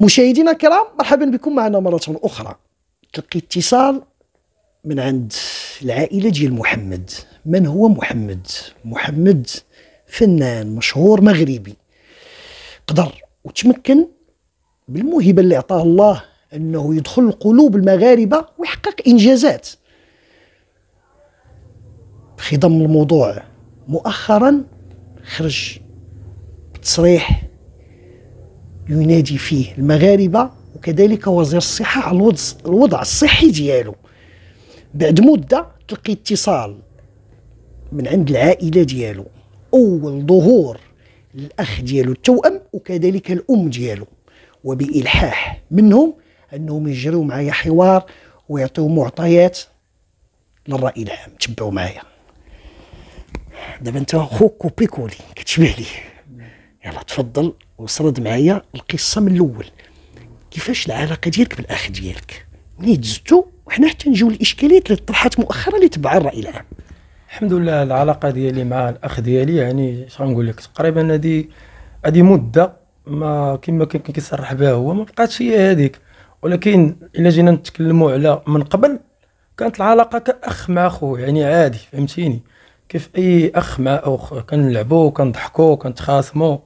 مشاهدينا الكرام مرحبا بكم معنا مرة أخرى تلقي اتصال من عند العائلة ديال محمد من هو محمد؟ محمد فنان مشهور مغربي قدر وتمكن بالموهبة اللي عطاه الله أنه يدخل قلوب المغاربة ويحقق إنجازات في ضمن الموضوع مؤخرا خرج بتصريح ينادي فيه المغاربه وكذلك وزير الصحه على الوضع الصحي ديالو بعد مده تلقي اتصال من عند العائله ديالو اول ظهور الاخ ديالو التوأم وكذلك الام ديالو وبالحاح منهم انهم يجريو معايا حوار ويعطيو معطيات للراي العام تبعوا معايا دابا انت خوك كوبي كولي كتشبه ليه يلا تفضل وصرد معايا القصه من الاول كيفاش العلاقه ديالك بالاخ ديالك منين دزتو وحنا حتى نجيو للاشكاليات اللي طرحت مؤخرا اللي تبع الراي العام الحمد لله العلاقه ديالي مع الاخ ديالي يعني اش غنقول لك تقريبا هادي هادي مده ما كما كان كيصرح بها هو ما بقاتش هي هذيك ولكن الا جينا نتكلموا على من قبل كانت العلاقه كاخ مع خوه يعني عادي فهمتيني كيف اي اخ مع اخ كنلعبوا كنضحكوا كنتخاصموا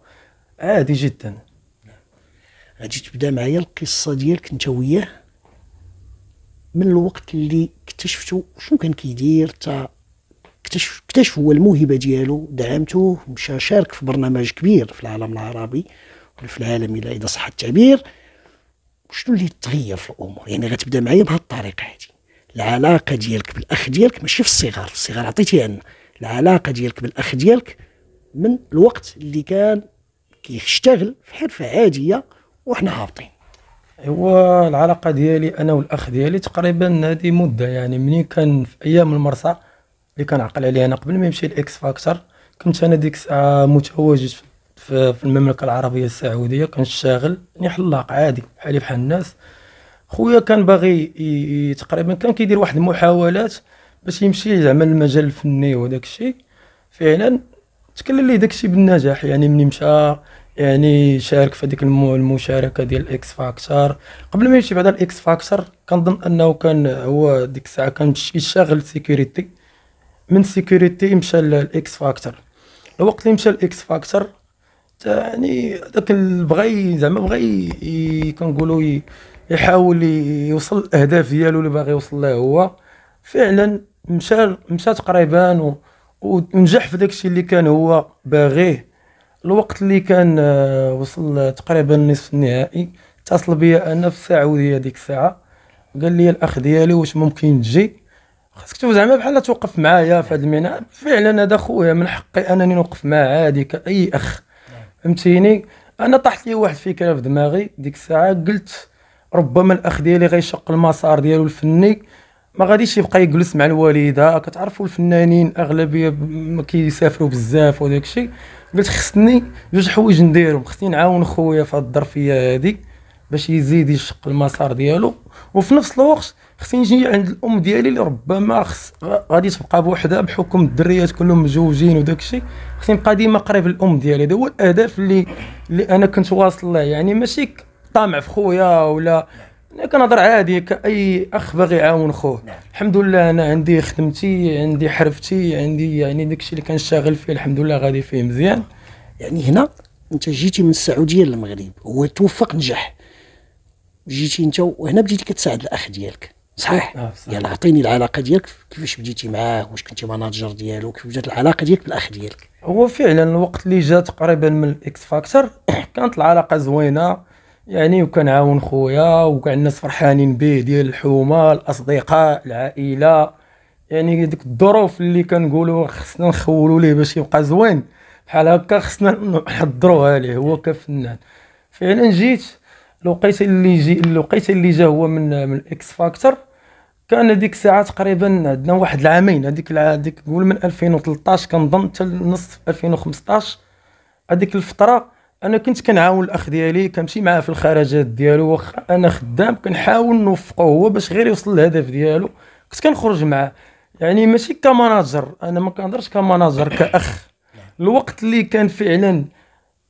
عادي جدا غادي تبدا معايا القصه ديالك انت وياه من الوقت اللي اكتشفتو شنو كان كيدير تا اكتشف اكتشف هو الموهبه ديالو دعمته مشى شارك في برنامج كبير في العالم العربي ولا في العالم الى اذا صح التعبير شنو اللي تغير في الامور يعني غتبدا معايا بهذه الطريقه هذه العلاقه ديالك بالاخ ديالك ماشي في الصغار في الصغار عطيتي لنا العلاقه ديالك بالاخ ديالك من الوقت اللي كان كيشتغل في حرفه عاديه وحنا هابطين هو العلاقه ديالي انا والاخ ديالي تقريبا هذه مده يعني منين كان في ايام المرسى اللي كنعقل عليها انا قبل ما يمشي الاكس فاكتور كنت انا ديك الساعه متواجد في المملكه العربيه السعوديه كنشتغل يعني حلاق عادي بحالي بحال الناس خويا كان باغي تقريبا كان كيدير واحد المحاولات باش يمشي زعما للمجال الفني وداك الشيء فعلا تكلل ليه داكشي بالنجاح يعني ملي مشى يعني شارك في هذيك المشاركه ديال اكس فاكتور قبل ما يمشي بعد الاكس فاكتور كنظن انه كان هو ديك الساعه كان يشتغل سيكوريتي من سيكوريتي مشى للاكس فاكتور الوقت اللي مشى للاكس فاكتور يعني داك بغى زعما بغى كنقولوا يحاول يوصل الاهداف ديالو اللي باغي يوصل لها هو فعلا مشى مشى تقريبا ونجح في داكشي اللي كان هو باغيه الوقت اللي كان آه، وصل تقريبا نصف النهائي اتصل بيا انا في السعوديه ديك الساعه قال لي الاخ ديالي واش ممكن تجي خاصك زعما بحال توقف معايا في هذا الميناء فعلا هذا خويا من حقي انني نوقف معاه عادي كاي اخ فهمتيني انا طاحت لي واحد الفكره في دماغي ديك الساعه قلت ربما الاخ ديالي غيشق المسار ديالو الفني ما غاديش يبقى يجلس مع الوالده كتعرفوا الفنانين اغلبيه ما كيسافروا بزاف وداك الشيء قلت خصني جوج حوايج نديرهم خصني نعاون خويا في هاد الظرفيه هادي باش يزيد يشق المسار ديالو وفي نفس الوقت خصني نجي عند الام ديالي اللي ربما خص غادي تبقى بوحدها بحكم الدريات كلهم مزوجين وداك الشيء خصني نبقى ديما قريب الام ديالي هذا هو الاهداف اللي اللي انا كنت واصل له يعني ماشي طامع في خويا ولا انا كنهضر عادي كاي اخ باغي يعاون خوه نعم. الحمد لله انا عندي خدمتي عندي حرفتي عندي يعني داكشي اللي كنشتغل فيه الحمد لله غادي فيه مزيان يعني هنا انت جيتي من السعوديه للمغرب هو توفق نجح جيتي انت وهنا بديتي كتساعد الاخ ديالك صحيح آه صح. يعني عطيني العلاقه ديالك كيفاش بديتي معاه واش كنتي ماناجر ديالو كيف بدات العلاقه ديالك بالاخ ديالك هو فعلا الوقت اللي جا تقريبا من الاكس فاكتور كانت العلاقه زوينه يعني وكنعاون خويا وكاع الناس فرحانين به ديال الحومه الاصدقاء العائله يعني ديك الظروف اللي كنقولوا خصنا نخولوا ليه باش يبقى زوين بحال هكا خصنا نحضروها ليه هو كفنان فعلا جيت الوقيته اللي جي الوقيته اللي جا هو من من الاكس فاكتور كان هذيك الساعه تقريبا عندنا واحد العامين هذيك هذيك قول من 2013 كنظن حتى نص 2015 هذيك الفتره انا كنت كنعاون الاخ ديالي كنمشي معاه في الخرجات ديالو واخا انا خدام كنحاول نوفقه هو باش غير يوصل للهدف ديالو كنت كنخرج معاه يعني ماشي كمناجر انا ما كنهضرش كمناجر كاخ الوقت اللي كان فعلا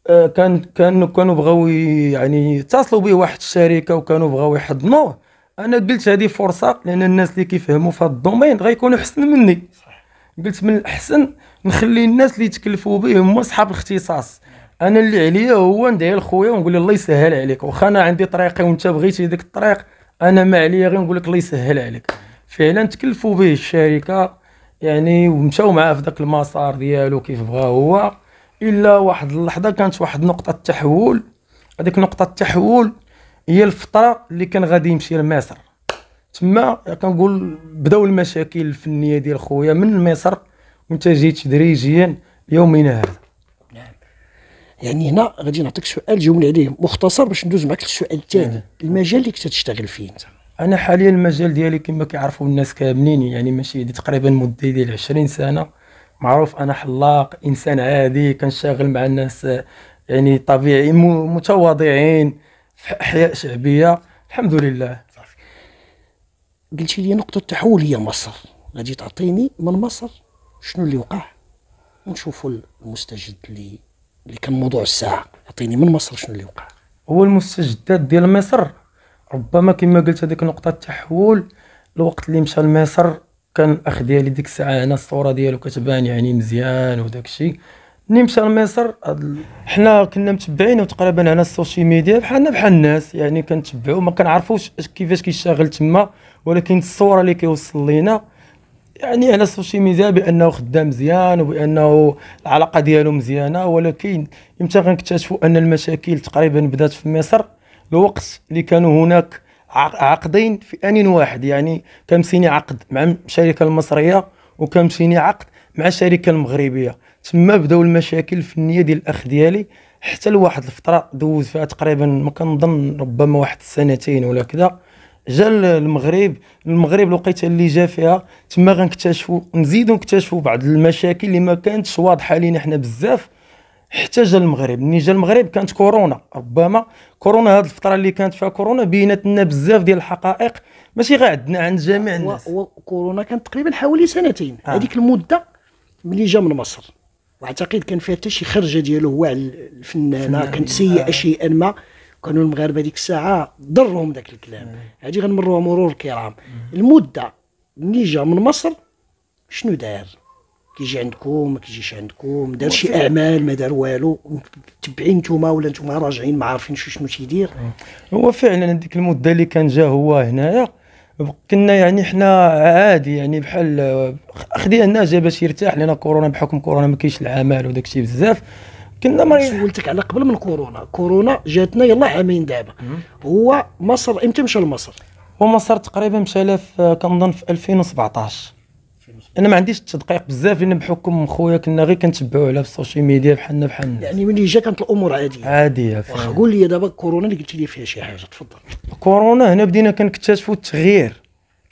آه، كان كانوا كانوا بغاو يعني يتصلوا به واحد الشركه وكانوا بغاو يحضنوه انا قلت هذه فرصه لان الناس اللي كيفهموا في هذا الدومين غيكونوا احسن مني صح. قلت من الاحسن نخلي الناس اللي يتكلفوا به هما اصحاب الاختصاص انا اللي عليا هو ندعي لخويا ونقول الله يسهل عليك واخا انا عندي طريقي وانت بغيتي ديك الطريق انا ما عليا غير نقول لك الله يسهل عليك فعلا تكلفوا به الشركه يعني ومشاو معاه في داك المسار ديالو كيف بغا هو الا واحد اللحظه كانت واحد نقطه تحول هذيك نقطه التحول هي الفتره اللي كان غادي يمشي لمصر تما كنقول بداو المشاكل الفنيه ديال خويا من مصر وانت جيت تدريجيا يومنا هذا يعني هنا غادي نعطيك سؤال جاوبني عليه مختصر باش ندوز معك للسؤال الثاني المجال اللي كنت تشتغل فيه انت انا حاليا المجال ديالي كما كيعرفوا الناس كاملين يعني ماشي دي تقريبا مده ديال 20 سنه معروف انا حلاق انسان عادي كنشتغل مع الناس يعني طبيعي متواضعين في احياء شعبيه الحمد لله قلت لي نقطه التحول هي مصر غادي تعطيني من مصر شنو اللي وقع ونشوفوا المستجد اللي اللي كان موضوع الساعه اعطيني من مصر شنو اللي وقع هو المستجدات ديال مصر ربما كما قلت هذيك نقطه التحول الوقت اللي مشى لمصر كان الاخ ديالي ديك الساعه انا الصوره ديالو كتبان يعني مزيان وداك الشيء ملي مشى لمصر حنا كنا متبعين تقريبا على السوشيال ميديا بحالنا بحال الناس يعني كنتبعو ما كنعرفوش كيفاش كيشتغل تما ولكن الصوره اللي كيوصل لينا يعني على السوشي ميديا بانه خدام مزيان وبانه العلاقه ديالو مزيانه ولكن امتى غنكتشفوا ان المشاكل تقريبا بدات في مصر الوقت اللي كانوا هناك عقدين في ان واحد يعني كمسيني عقد مع الشركه المصريه وكمسيني عقد مع الشركه المغربيه تما بداو المشاكل الفنيه ديال الاخ ديالي حتى لواحد الفتره دوز فيها تقريبا ما كنظن ربما واحد السنتين ولا كذا جا المغرب المغرب الوقيته اللي جا فيها تما غنكتشفوا نزيدوا نكتشفوا بعض المشاكل اللي ما كانتش واضحه لينا حنا بزاف حتى جا المغرب ملي جا المغرب كانت كورونا ربما كورونا هذه الفتره اللي كانت فيها كورونا بينت لنا بزاف ديال الحقائق ماشي غير عندنا عند جميع الناس وكورونا كانت تقريبا حوالي سنتين آه. هذيك المده ملي جا من مصر واعتقد كان فيها حتى شي خرجه ديالو هو على الفنانه كانت سيئه آه. شيئا ما كانوا المغاربه ديك الساعه ضرهم ذاك الكلام هادي غنمروها مرور الكرام المده اللي جا من مصر شنو دار كيجي عندكم ما كيجيش عندكم دار شي اعمال ما دار والو متبعين نتوما ولا نتوما راجعين ما عارفين شنو تيدير هو فعلا ديك المده اللي كان جا هو هنايا كنا يعني حنا عادي يعني بحال خدينا جا باش يرتاح لان كورونا بحكم كورونا ما كاينش العمل وداك الشيء بزاف كنا ما سولتك على قبل من كورونا كورونا جاتنا يلا عامين دابا هو مصر امتى مشى لمصر ومصر تقريبا مشى لها كنظن في 2017 انا ما عنديش التدقيق بزاف لان بحكم خويا كنا غير كنتبعوا على السوشيال ميديا بحالنا بحالنا يعني ملي جا كانت الامور عاديه عاديه قول لي دابا كورونا اللي قلت لي فيها شي حاجه تفضل كورونا هنا بدينا كنكتشفوا التغيير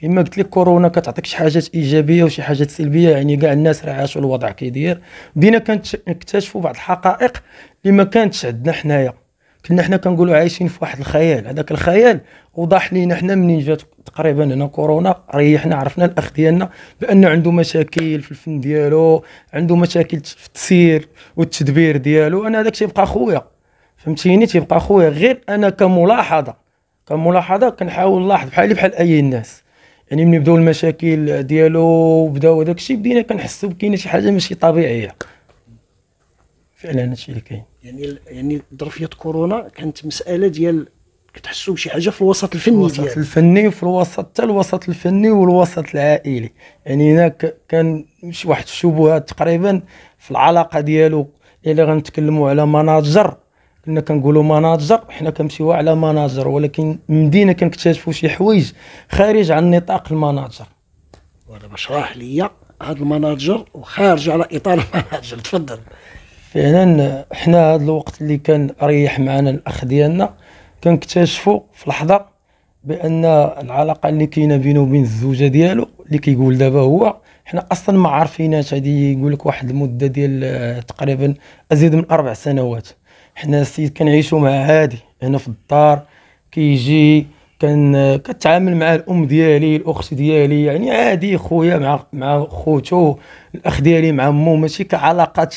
كما قلت لك كورونا كتعطيك شي حاجات ايجابيه وشي حاجات سلبيه يعني كاع الناس راه عاشوا الوضع كي داير بدينا كنكتشفوا بعض الحقائق اللي ما كانتش عندنا حنايا كنا حنا كنقولوا عايشين في واحد الخيال هذاك الخيال وضح لينا حنا منين جات تقريبا هنا كورونا ريحنا عرفنا الاخ ديالنا بانه عنده مشاكل في الفن ديالو عنده مشاكل في التسيير والتدبير ديالو انا هذاك تيبقى خويا فهمتيني تيبقى خويا غير انا كملاحظه كملاحظه كنحاول نلاحظ بحالي بحال اي الناس يعني ملي بداو المشاكل ديالو وبداو هذاك الشيء بدينا كنحسوا بكاينه شي حاجه ماشي طبيعيه فعلا هذا الشيء اللي كاين يعني يعني ظرفيه كورونا كانت مساله ديال كتحسوا بشي حاجه في الوسط الفني ديالك الوسط الفني وفي الوسط حتى الوسط الفني والوسط العائلي يعني هناك كان واحد الشبهات تقريبا في العلاقه ديالو الا غنتكلموا على مناجر كنا كنقولوا مناظر حنا كنمشيو على مناظر ولكن مدينه كنكتشفوا شي حوايج خارج عن نطاق المناظر وانا بشرح ليا هذا المناجر وخارج على اطار المناجر تفضل فعلا حنا هذا الوقت اللي كان ريح معنا الاخ ديالنا كنكتشفوا في لحظه بان العلاقه اللي كاينه بينه وبين الزوجه ديالو اللي كيقول دابا هو حنا اصلا ما عارفيناش هذه يقول لك واحد المده ديال آه، تقريبا ازيد من اربع سنوات حنا السيد كنعيشو معاه عادي هنا في الدار كيجي كان كتعامل مع الام ديالي الاخت ديالي يعني عادي خويا مع مع خوتو الاخ ديالي مع مو ماشي كعلاقات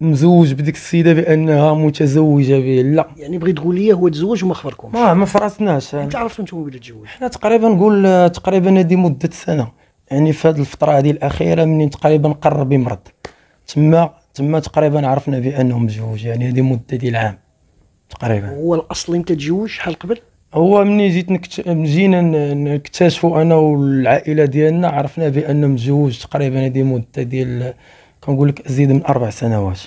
مزوج بديك السيده بانها متزوجه به لا يعني بغيت تقول لي هو تزوج وما خبركمش ما ما فراسناش انت يعني عرفتوا نتوما بلي تزوج حنا تقريبا نقول تقريبا هذه مده سنه يعني في هذه الفتره هذه الاخيره منين تقريبا قرب يمرض تما تما تقريبا عرفنا بانهم زوج يعني هذه مده ديال عام تقريبا هو الاصل انت تجوج شحال قبل هو مني جيت نكت... جينا نكتشفوا انا والعائله ديالنا عرفنا بانه زوج تقريبا هذه مده ديال كنقول لك ازيد من اربع سنوات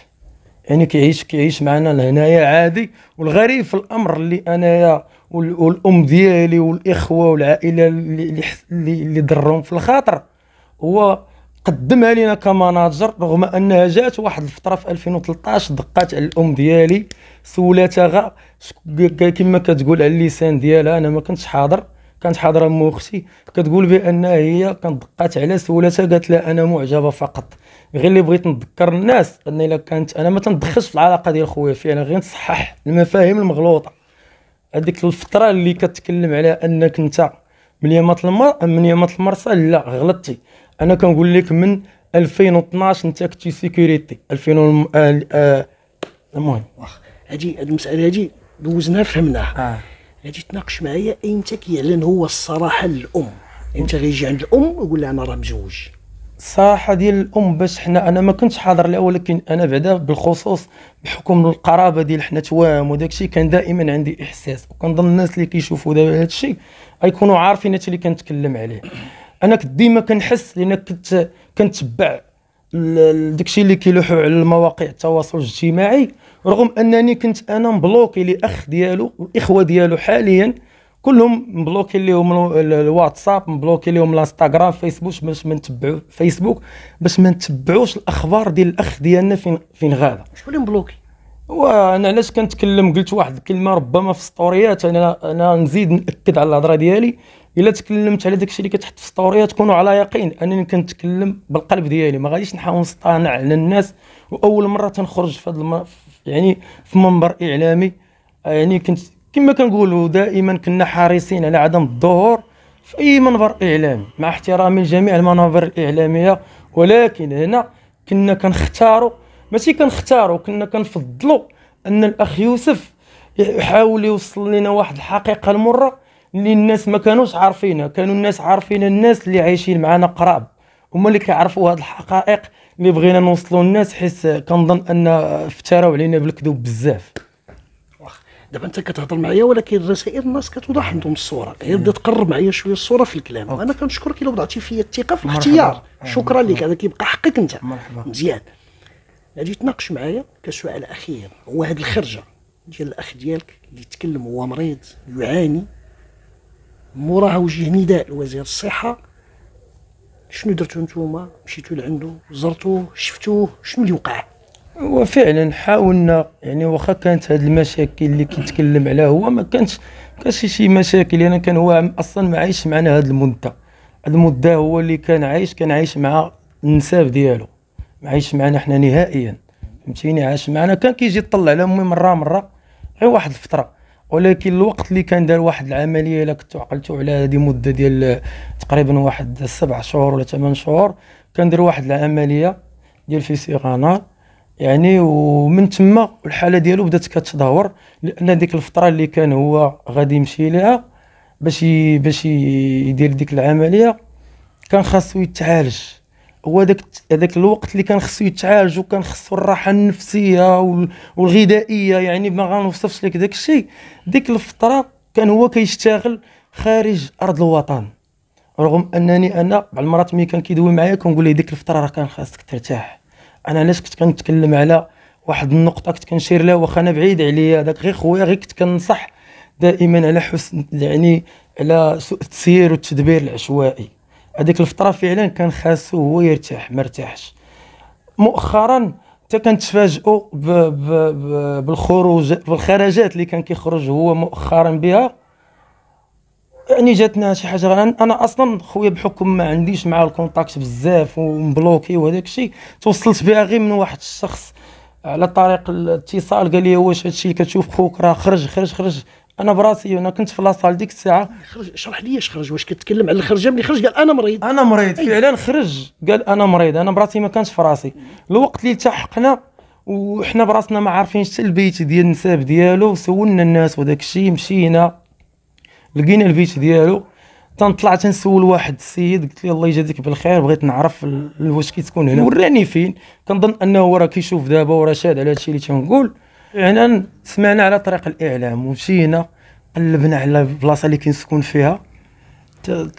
يعني كيعيش كيعيش معنا لهنايا عادي والغريب في الامر اللي انايا والام ديالي والاخوه والعائله اللي اللي ضرهم في الخاطر هو قدمها لينا كمناجر رغم انها جات واحد الفتره في 2013 دقات على الام ديالي سولاتها كما كتقول على اللسان ديالها انا ما كنتش حاضر كانت حاضره ام اختي كتقول بان هي كانت دقات على سولاتها قالت لها انا معجبه فقط غير اللي بغيت نذكر الناس ان الا كانت انا ما تندخلش في العلاقه ديال خويا فيها انا غير نصحح المفاهيم المغلوطه هذيك الفتره اللي كتكلم عليها انك انت من يامات المر من يامات المرسى لا غلطتي انا كنقول لك من 2012 انت كنتي سيكوريتي 2000 آه، آه، المهم هادي هاد المساله هادي دوزناها فهمناها غادي آه. تناقش معايا امتى كيعلن هو الصراحه للام امتى غيجي عند الام ويقول لها انا راه مزوج الصراحه ديال الام باش حنا انا ما كنتش حاضر لها ولكن انا بعدا بالخصوص بحكم القرابه ديال حنا توام وداك الشيء كان دائما عندي احساس وكنظن الناس اللي كيشوفوا دابا هذا الشيء غيكونوا عارفين هادشي اللي كنتكلم عليه انا كنت ديما كنحس لان كنت كنتبع داكشي اللي كيلوحوا على المواقع التواصل الاجتماعي رغم انني كنت انا مبلوكي لاخ ديالو والاخوه ديالو حاليا كلهم مبلوكي لهم الواتساب مبلوكي لهم الانستغرام فيسبوك باش ما نتبعو فيسبوك باش ما نتبعوش الاخبار ديال الاخ ديالنا فين فين غادا شكون اللي مبلوكي وانا علاش كنتكلم قلت واحد الكلمه ربما في السطوريات انا انا نزيد ناكد على الهضره ديالي الا تكلمت على داكشي اللي كتحط في السطوريه تكونوا على يقين انني كنتكلم بالقلب ديالي ما غاديش نحاول نصطنع على الناس واول مره تنخرج في هذا الم... يعني في منبر اعلامي آه، يعني كنت كما كنقولوا دائما كنا حريصين على عدم الظهور في اي منبر اعلامي مع احترامي لجميع المنابر الاعلاميه ولكن هنا كنا كنختاروا ماشي كنختاروا كنا كنفضلوا ان الاخ يوسف يحاول يوصل لنا واحد الحقيقه المره اللي الناس ما كانوش عارفينها كانوا الناس عارفين الناس اللي عايشين معنا قراب هما اللي كيعرفوا هاد الحقائق اللي بغينا نوصلوا للناس حيت كنظن ان افتراو علينا بالكذوب بزاف دابا انت كتهضر معايا ولكن الرسائل الناس كتوضح عندهم الصوره هي بدا تقرب معايا شويه الصوره في الكلام وانا كنشكرك الا وضعتي فيا الثقه في الاختيار آه، شكرا لك هذا كيبقى حقك انت مرحبا. مزيان غادي تناقش معايا كسؤال اخير هو هذه الخرجه ديال الاخ ديالك اللي تكلم هو مريض يعاني موراها وجه نداء لوزير الصحه شنو درتو نتوما مشيتو لعندو زرتوه شفتوه شنو اللي وقع وفعلا حاولنا يعني واخا كانت هاد المشاكل اللي كيتكلم عليها هو ما كانش كانش شي مشاكل لان يعني كان هو اصلا ما عايش معنا هاد المده المده هو اللي كان عايش كان عايش مع النساب ديالو ما عايش معنا حنا نهائيا فهمتيني عاش معنا كان كيجي يطلع على امي مره مره غير واحد الفتره ولكن الوقت اللي كان دار واحد العمليه الا كنتو عقلتو على هذه مده ديال تقريبا واحد سبع شهور ولا ثمان شهور كان دار واحد العمليه ديال في نار يعني ومن تما الحاله ديالو بدات كتدهور لان ديك الفتره اللي كان هو غادي يمشي ليها باش باش يدير ديك العمليه كان خاصو يتعالج هو داك هذاك الوقت اللي كان خصو يتعالج وكان خصو الراحه النفسيه والغذائيه يعني ما غنوصفش لك داك الشيء ديك الفتره كان هو كيشتغل خارج ارض الوطن رغم انني انا بعض المرات ملي كان كيدوي معايا كنقول ليه ديك الفتره راه كان خاصك ترتاح انا علاش كنت كنتكلم على واحد النقطه كنت كنشير لها واخا انا بعيد عليا داك غير خويا غير كنت كنصح دائما على حسن يعني على سوء التسيير والتدبير العشوائي هذيك الفتره فعلا كان خاصو هو يرتاح ما ارتاحش مؤخرا حتى كنتفاجئوا بالخروج بالخرجات اللي كان كيخرج هو مؤخرا بها يعني جاتنا شي حاجه انا, أنا اصلا خويا بحكم ما عنديش معاه الكونتاكت بزاف ومبلوكي وهداك الشيء توصلت بها غير من واحد الشخص على طريق الاتصال قال لي واش هادشي كتشوف خوك راه خرج خرج خرج انا براسي انا كنت في لاصال ديك الساعه خرج شرح لي اش خرج واش كتكلم على الخرجه ملي خرج قال انا مريض انا مريض أيه. فعلا خرج قال انا مريض انا براسي ما كانش في راسي الوقت اللي التحقنا وحنا براسنا ما عارفين حتى البيت ديال النساب ديالو سولنا الناس وداك الشيء مشينا لقينا البيت ديالو تنطلع تنسول واحد السيد قلت له الله يجازيك بالخير بغيت نعرف واش كتكون هنا وراني فين كنظن انه راه كيشوف دابا وراه شاد على هادشي اللي تنقول هنا سمعنا على طريق الاعلام ومشينا قلبنا على البلاصه اللي كنسكن فيها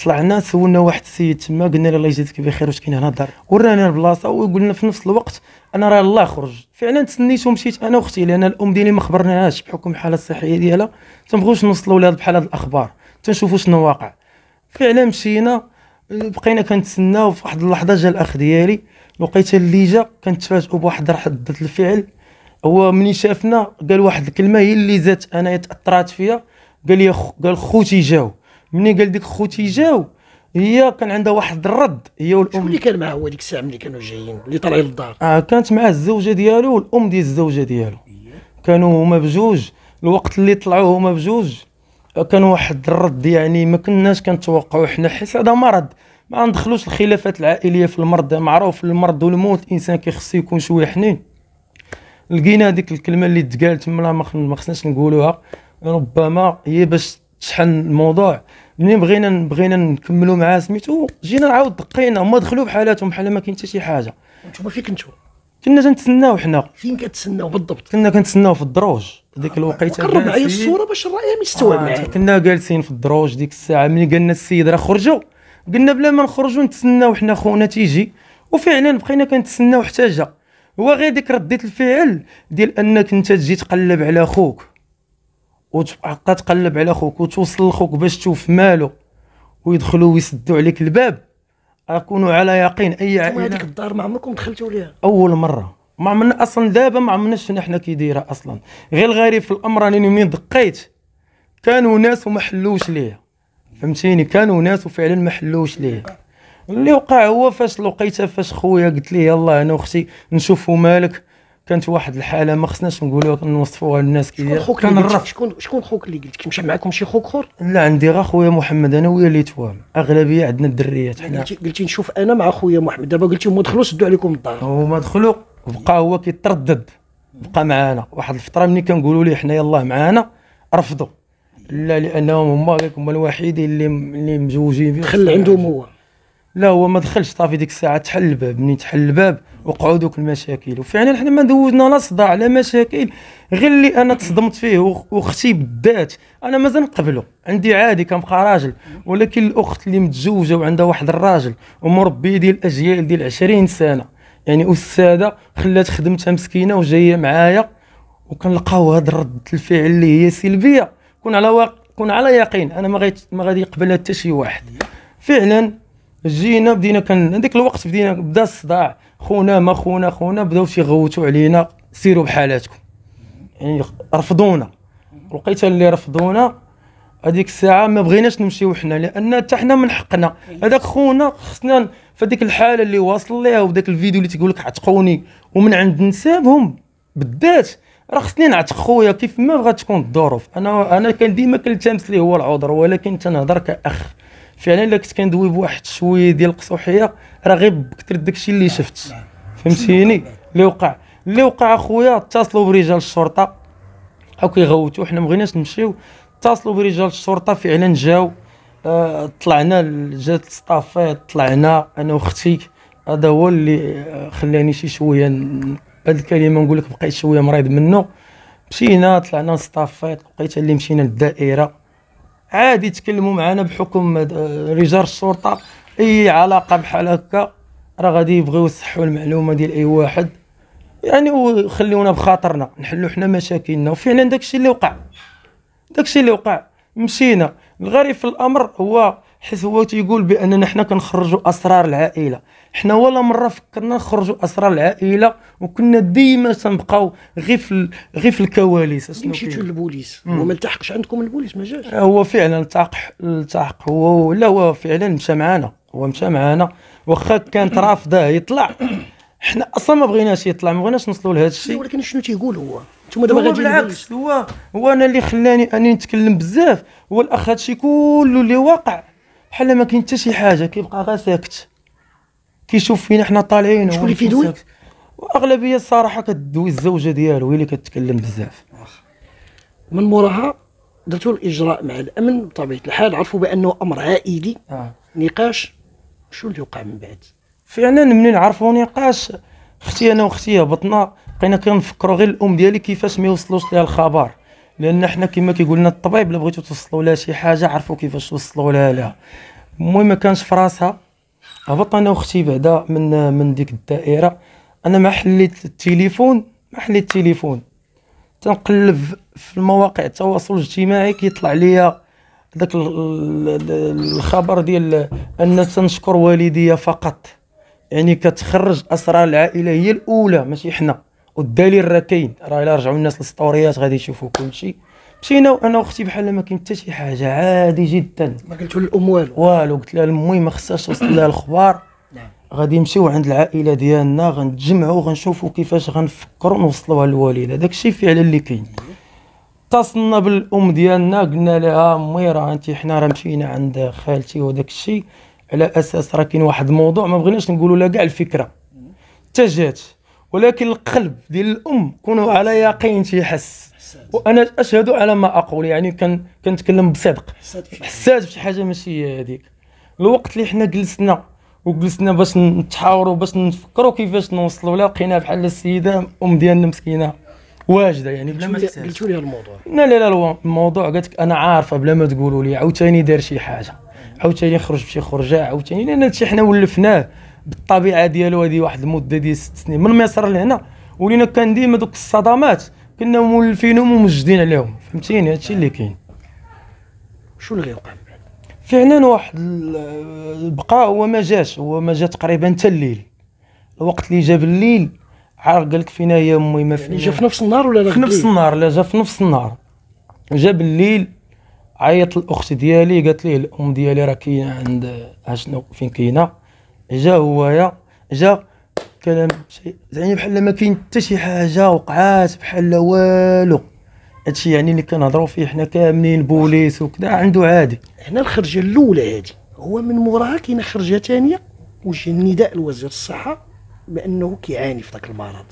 طلعنا سولنا واحد السيد تما قلنا له الله يجازيك بخير واش كاين هنا الدار ورانا البلاصه وقلنا في نفس الوقت انا راه الله خرج فعلا تسنيت ومشيت انا واختي لان الام ديالي ما خبرناهاش بحكم الحاله الصحيه ديالها تنبغوش نوصلوا لها بحال هاد الاخبار تنشوفوا شنو واقع فعلا مشينا بقينا كنتسناو في واحد اللحظه جا الاخ ديالي لقيت اللي جا كنتفاجئوا بواحد رحله ردة الفعل هو ملي شافنا قال واحد الكلمه هي اللي زات انا تاثرات فيا قال لي قال خوتي جاو ملي قال ديك خوتي جاو هي كان عندها واحد الرد هي والام شكون اللي كان معاه هو ديك الساعه ملي كانوا جايين اللي طالعين للدار اه كانت معاه الزوجه ديالو والام ديال الزوجه ديالو إيه. كانوا هما بجوج الوقت اللي طلعوا هما بجوج كان واحد الرد يعني ما كناش كنتوقعوا حنا حيت هذا مرض ما ندخلوش الخلافات العائليه في المرض معروف المرض والموت الانسان كيخصو يكون شويه حنين لقينا هذيك الكلمه اللي تقالت تما ما خصناش نقولوها ربما هي باش تشحن الموضوع ملي بغينا بغينا نكملوا معاه سميتو جينا نعاود دقينا هما دخلوا بحالاتهم بحال ما كاين حتى شي حاجه انتوما فين كنتو كنا تنتسناو حنا فين كتسناو بالضبط كنا كنتسناو في الدروج ديك الوقيته قرب معايا الصوره باش الراي يستوعب آه معايا كنا جالسين في الدروج ديك الساعه ملي قالنا السيد راه خرجوا قلنا بلا ما نخرجوا نتسناو حنا خونا تيجي وفعلا بقينا كنتسناو حتى جا هو غير ديك ردة الفعل ديال انك انت تجي تقلب على خوك وتبقى تقلب على خوك وتوصل لخوك باش تشوف مالو ويدخلوا ويسدوا عليك الباب اكونوا على يقين اي عائله هذيك الدار ما عمركم دخلتوا ليها اول مره ما عمرنا اصلا دابا ما عمرنا شفنا حنا كي دايره اصلا غير الغريب في الامر راني منين دقيت كانوا ناس وما حلوش ليا فهمتيني كانوا ناس وفعلا ما حلوش ليا اللي وقع هو فاش لقيتها فاش خويا قلت ليه يلاه انا واختي نشوفوا مالك كانت واحد الحاله ما خصناش نقولوها نوصفوها للناس كي كان الرف شكون شكون خوك اللي قلت مشى معاكم شي خوك اخر لا عندي غا خويا محمد انا ويا اللي توام اغلبيه عندنا الدريات حنا قلتي قلتي نشوف انا مع خويا محمد دابا قلتي ما دخلوش سدوا عليكم الدار هما دخلوا بقى هو كيتردد بقى معانا واحد الفتره ملي كنقولوا ليه حنا يلاه معانا رفضوا لا لانهم هما هما الوحيدين اللي اللي مزوجين خلى عندهم هو لا هو ما دخلش صافي ديك الساعه تحل الباب منين تحل الباب وقعوا دوك المشاكل وفعلا حنا ما دوزنا لا صداع لا مشاكل غير اللي انا تصدمت فيه واختي بالذات انا مازال نقبله عندي عادي كنبقى راجل ولكن الاخت اللي متزوجه وعندها واحد الراجل ومربيه ديال اجيال ديال 20 سنه يعني استاذه خلات خدمتها مسكينه وجايه معايا وكنلقاو هاد ردة الفعل اللي هي سلبيه كون على واق... كون على يقين انا ما غادي ما غادي يقبلها حتى شي واحد فعلا جينا بدينا كان هذاك الوقت بدينا بدا الصداع خونا ما خونا خونا بداو تيغوتوا علينا سيروا بحالاتكم يعني رفضونا لقيت اللي رفضونا هذيك الساعه ما بغيناش نمشيو حنا لان حتى حنا من حقنا هذاك خونا خصنا في هذيك الحاله اللي واصل ليها وداك الفيديو اللي تيقول لك عتقوني ومن عند نسابهم بالذات راه خصني نعتق خويا كيف ما بغات تكون الظروف انا انا كان ديما كنلتمس ليه هو العذر ولكن تنهضر كاخ فعلا الا كنت كندوي بواحد شويه ديال القصوحيه راه غير بكثر داكشي اللي آه، شفت آه. فهمتيني اللي وقع اللي وقع اخويا اتصلوا برجال الشرطه بقاو كيغوتوا حنا مبغيناش نمشيو اتصلوا برجال الشرطه فعلا جاو اه طلعنا جات الصطافات طلعنا انا واختي هذا هو اللي آه، خلاني شي شويه بهاد الكلمه نقول لك بقيت شويه مريض منه مشينا طلعنا للصطافات بقيت اللي مشينا للدائره عادي يتكلموا معنا بحكم آه، رجال الشرطه اي علاقه بحال هكا راه غادي يبغيو يصحوا المعلومه ديال اي واحد يعني ويخليونا بخاطرنا نحلوا حنا مشاكلنا وفعلا داكشي اللي وقع داكشي اللي وقع مشينا الغريب في الامر هو حيث هو تيقول باننا حنا كنخرجوا اسرار العائله حنا ولا مره فكرنا نخرجوا اسرار العائله وكنا ديما تنبقاو غير في غير في الكواليس شنو مشيتوا للبوليس هو ما التحقش عندكم البوليس ما جاش هو فعلا التحق التحق هو لا هو فعلا مشى معانا هو مشى معانا واخا كانت رافضه يطلع حنا اصلا ما بغيناش يطلع ما بغيناش نوصلوا لهذا الشيء ولكن شنو تيقول هو انتم دابا غادي بالعكس هو هو انا اللي خلاني اني نتكلم بزاف هو الاخ هذا الشيء كله اللي واقع بحال ما كاين حتى شي حاجه كيبقى غير ساكت كيشوف فينا حنا طالعين شكون اللي كيدوي؟ الاغلبيه الصراحه كدوي الزوجه ديالو هي اللي كتكلم بزاف من موراها درتو الاجراء مع الامن بطبيعه الحال عرفوا بانه امر عائلي آه. نقاش شو اللي وقع من بعد فعلا منين عرفوا نقاش اختي انا واختي هبطنا بقينا كنفكروا غير الام ديالي كيفاش ما يوصلوش ليها الخبر لان حنا كما كيقول لنا الطبيب الا بغيتو توصلوا لها شي حاجه عرفوا كيفاش توصلوا لها المهم ما كانش في راسها هبط انا واختي بعدا من من ديك الدائره انا ما حليت التليفون ما حليت التليفون تنقلب في المواقع التواصل الاجتماعي كيطلع ليا داك الخبر ديال ان تنشكر والديا فقط يعني كتخرج اسرار العائله هي الاولى ماشي حنا والدليل راه كاين راه الا رجعوا الناس للسطوريات غادي يشوفوا كلشي مشينا انا واختي بحال ما كاين حتى شي حاجه عادي جدا ما قلتو للام والو والو قلت لها لمي ما خصهاش توصل لها الخبار نعم. غادي نمشيو عند العائله ديالنا غنتجمعوا غنشوفوا كيفاش غنفكروا نوصلوها للوالده داكشي فعلا اللي كاين اتصلنا بالام ديالنا قلنا لها امي راه انت حنا راه مشينا عند خالتي وداك الشيء على اساس راه كاين واحد الموضوع ما بغيناش نقولوا لها كاع الفكره حتى جات ولكن القلب ديال الام كونوا على يقين تيحس وانا اشهد على ما اقول يعني كان كنتكلم بصدق حساس بشي حاجه ماشي هذيك الوقت اللي حنا جلسنا وجلسنا باش نتحاوروا باش نفكروا كيفاش نوصلوا لها لقينا بحال السيده ام ديالنا مسكينه واجده يعني بلا ما قلتوا لي الموضوع لا لا لا الموضوع قالت انا عارفه بلا ما تقولوا لي عاوتاني دار شي حاجه عاوتاني خرج بشي خرجه عاوتاني لان هادشي حنا ولفناه بالطبيعه ديالو هذه واحد المده ديال ست سنين من مصر لهنا ولينا كان ديما دوك الصدمات كنا مولفينهم ومسجدين عليهم فهمتيني هادشي اللي كاين شو اللي غيوقع فعلا واحد بقى هو ما جاش هو ما جا تقريبا حتى الليل الوقت اللي جا بالليل عارف قال لك فينا يا امي ما فينا جا في نفس النهار ولا لا في نفس النهار لا جا في نفس النهار جا بالليل عيط الاخت ديالي قالت ليه الام ديالي راه كاينه عند اشنو فين كاينه جا هويا جا كلام شيء زعما يعني بحال ما كاين حتى شي حاجه وقعات بحال لا والو هادشي يعني اللي كنهضروا فيه حنا كاملين بوليس وكذا عنده عادي هنا الخرجه الاولى هادي هو من موراها كاينه خرجه ثانيه وجه النداء لوزير الصحه بانه كيعاني في ذاك المرض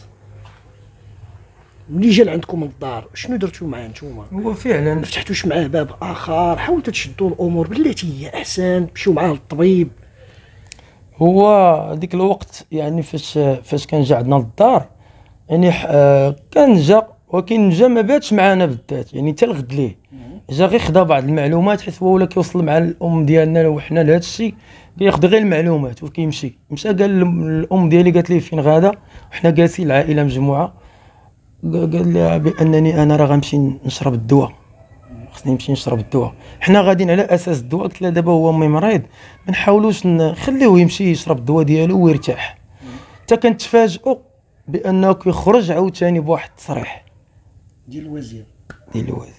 ملي جا عندكم الدار شنو درتو معاه نتوما هو فعلا ما فتحتوش معاه باب اخر حاولتوا تشدوا الامور بالتي هي احسن مشيو معاه للطبيب هو ديك الوقت يعني فاش فاش كان جا عندنا للدار يعني آه، كان جا ولكن جا ما باتش معانا بالذات يعني حتى الغد ليه جا غير خدا بعض المعلومات حيت هو ولا كيوصل مع الام ديالنا وحنا لهذا الشيء كياخذ غير المعلومات وكيمشي مشى قال الام ديالي قالت ليه فين غادا وحنا جالسين العائله مجموعه قال لها بانني انا راه غنمشي نشرب الدواء خصني نمشي نشرب الدواء حنا غاديين على اساس الدواء قلت له دابا هو مي مريض ما نحاولوش نخليوه يمشي يشرب الدواء ديالو ويرتاح حتى كنتفاجئوا بانه كيخرج عاوتاني بواحد التصريح ديال الوزير ديال الوزير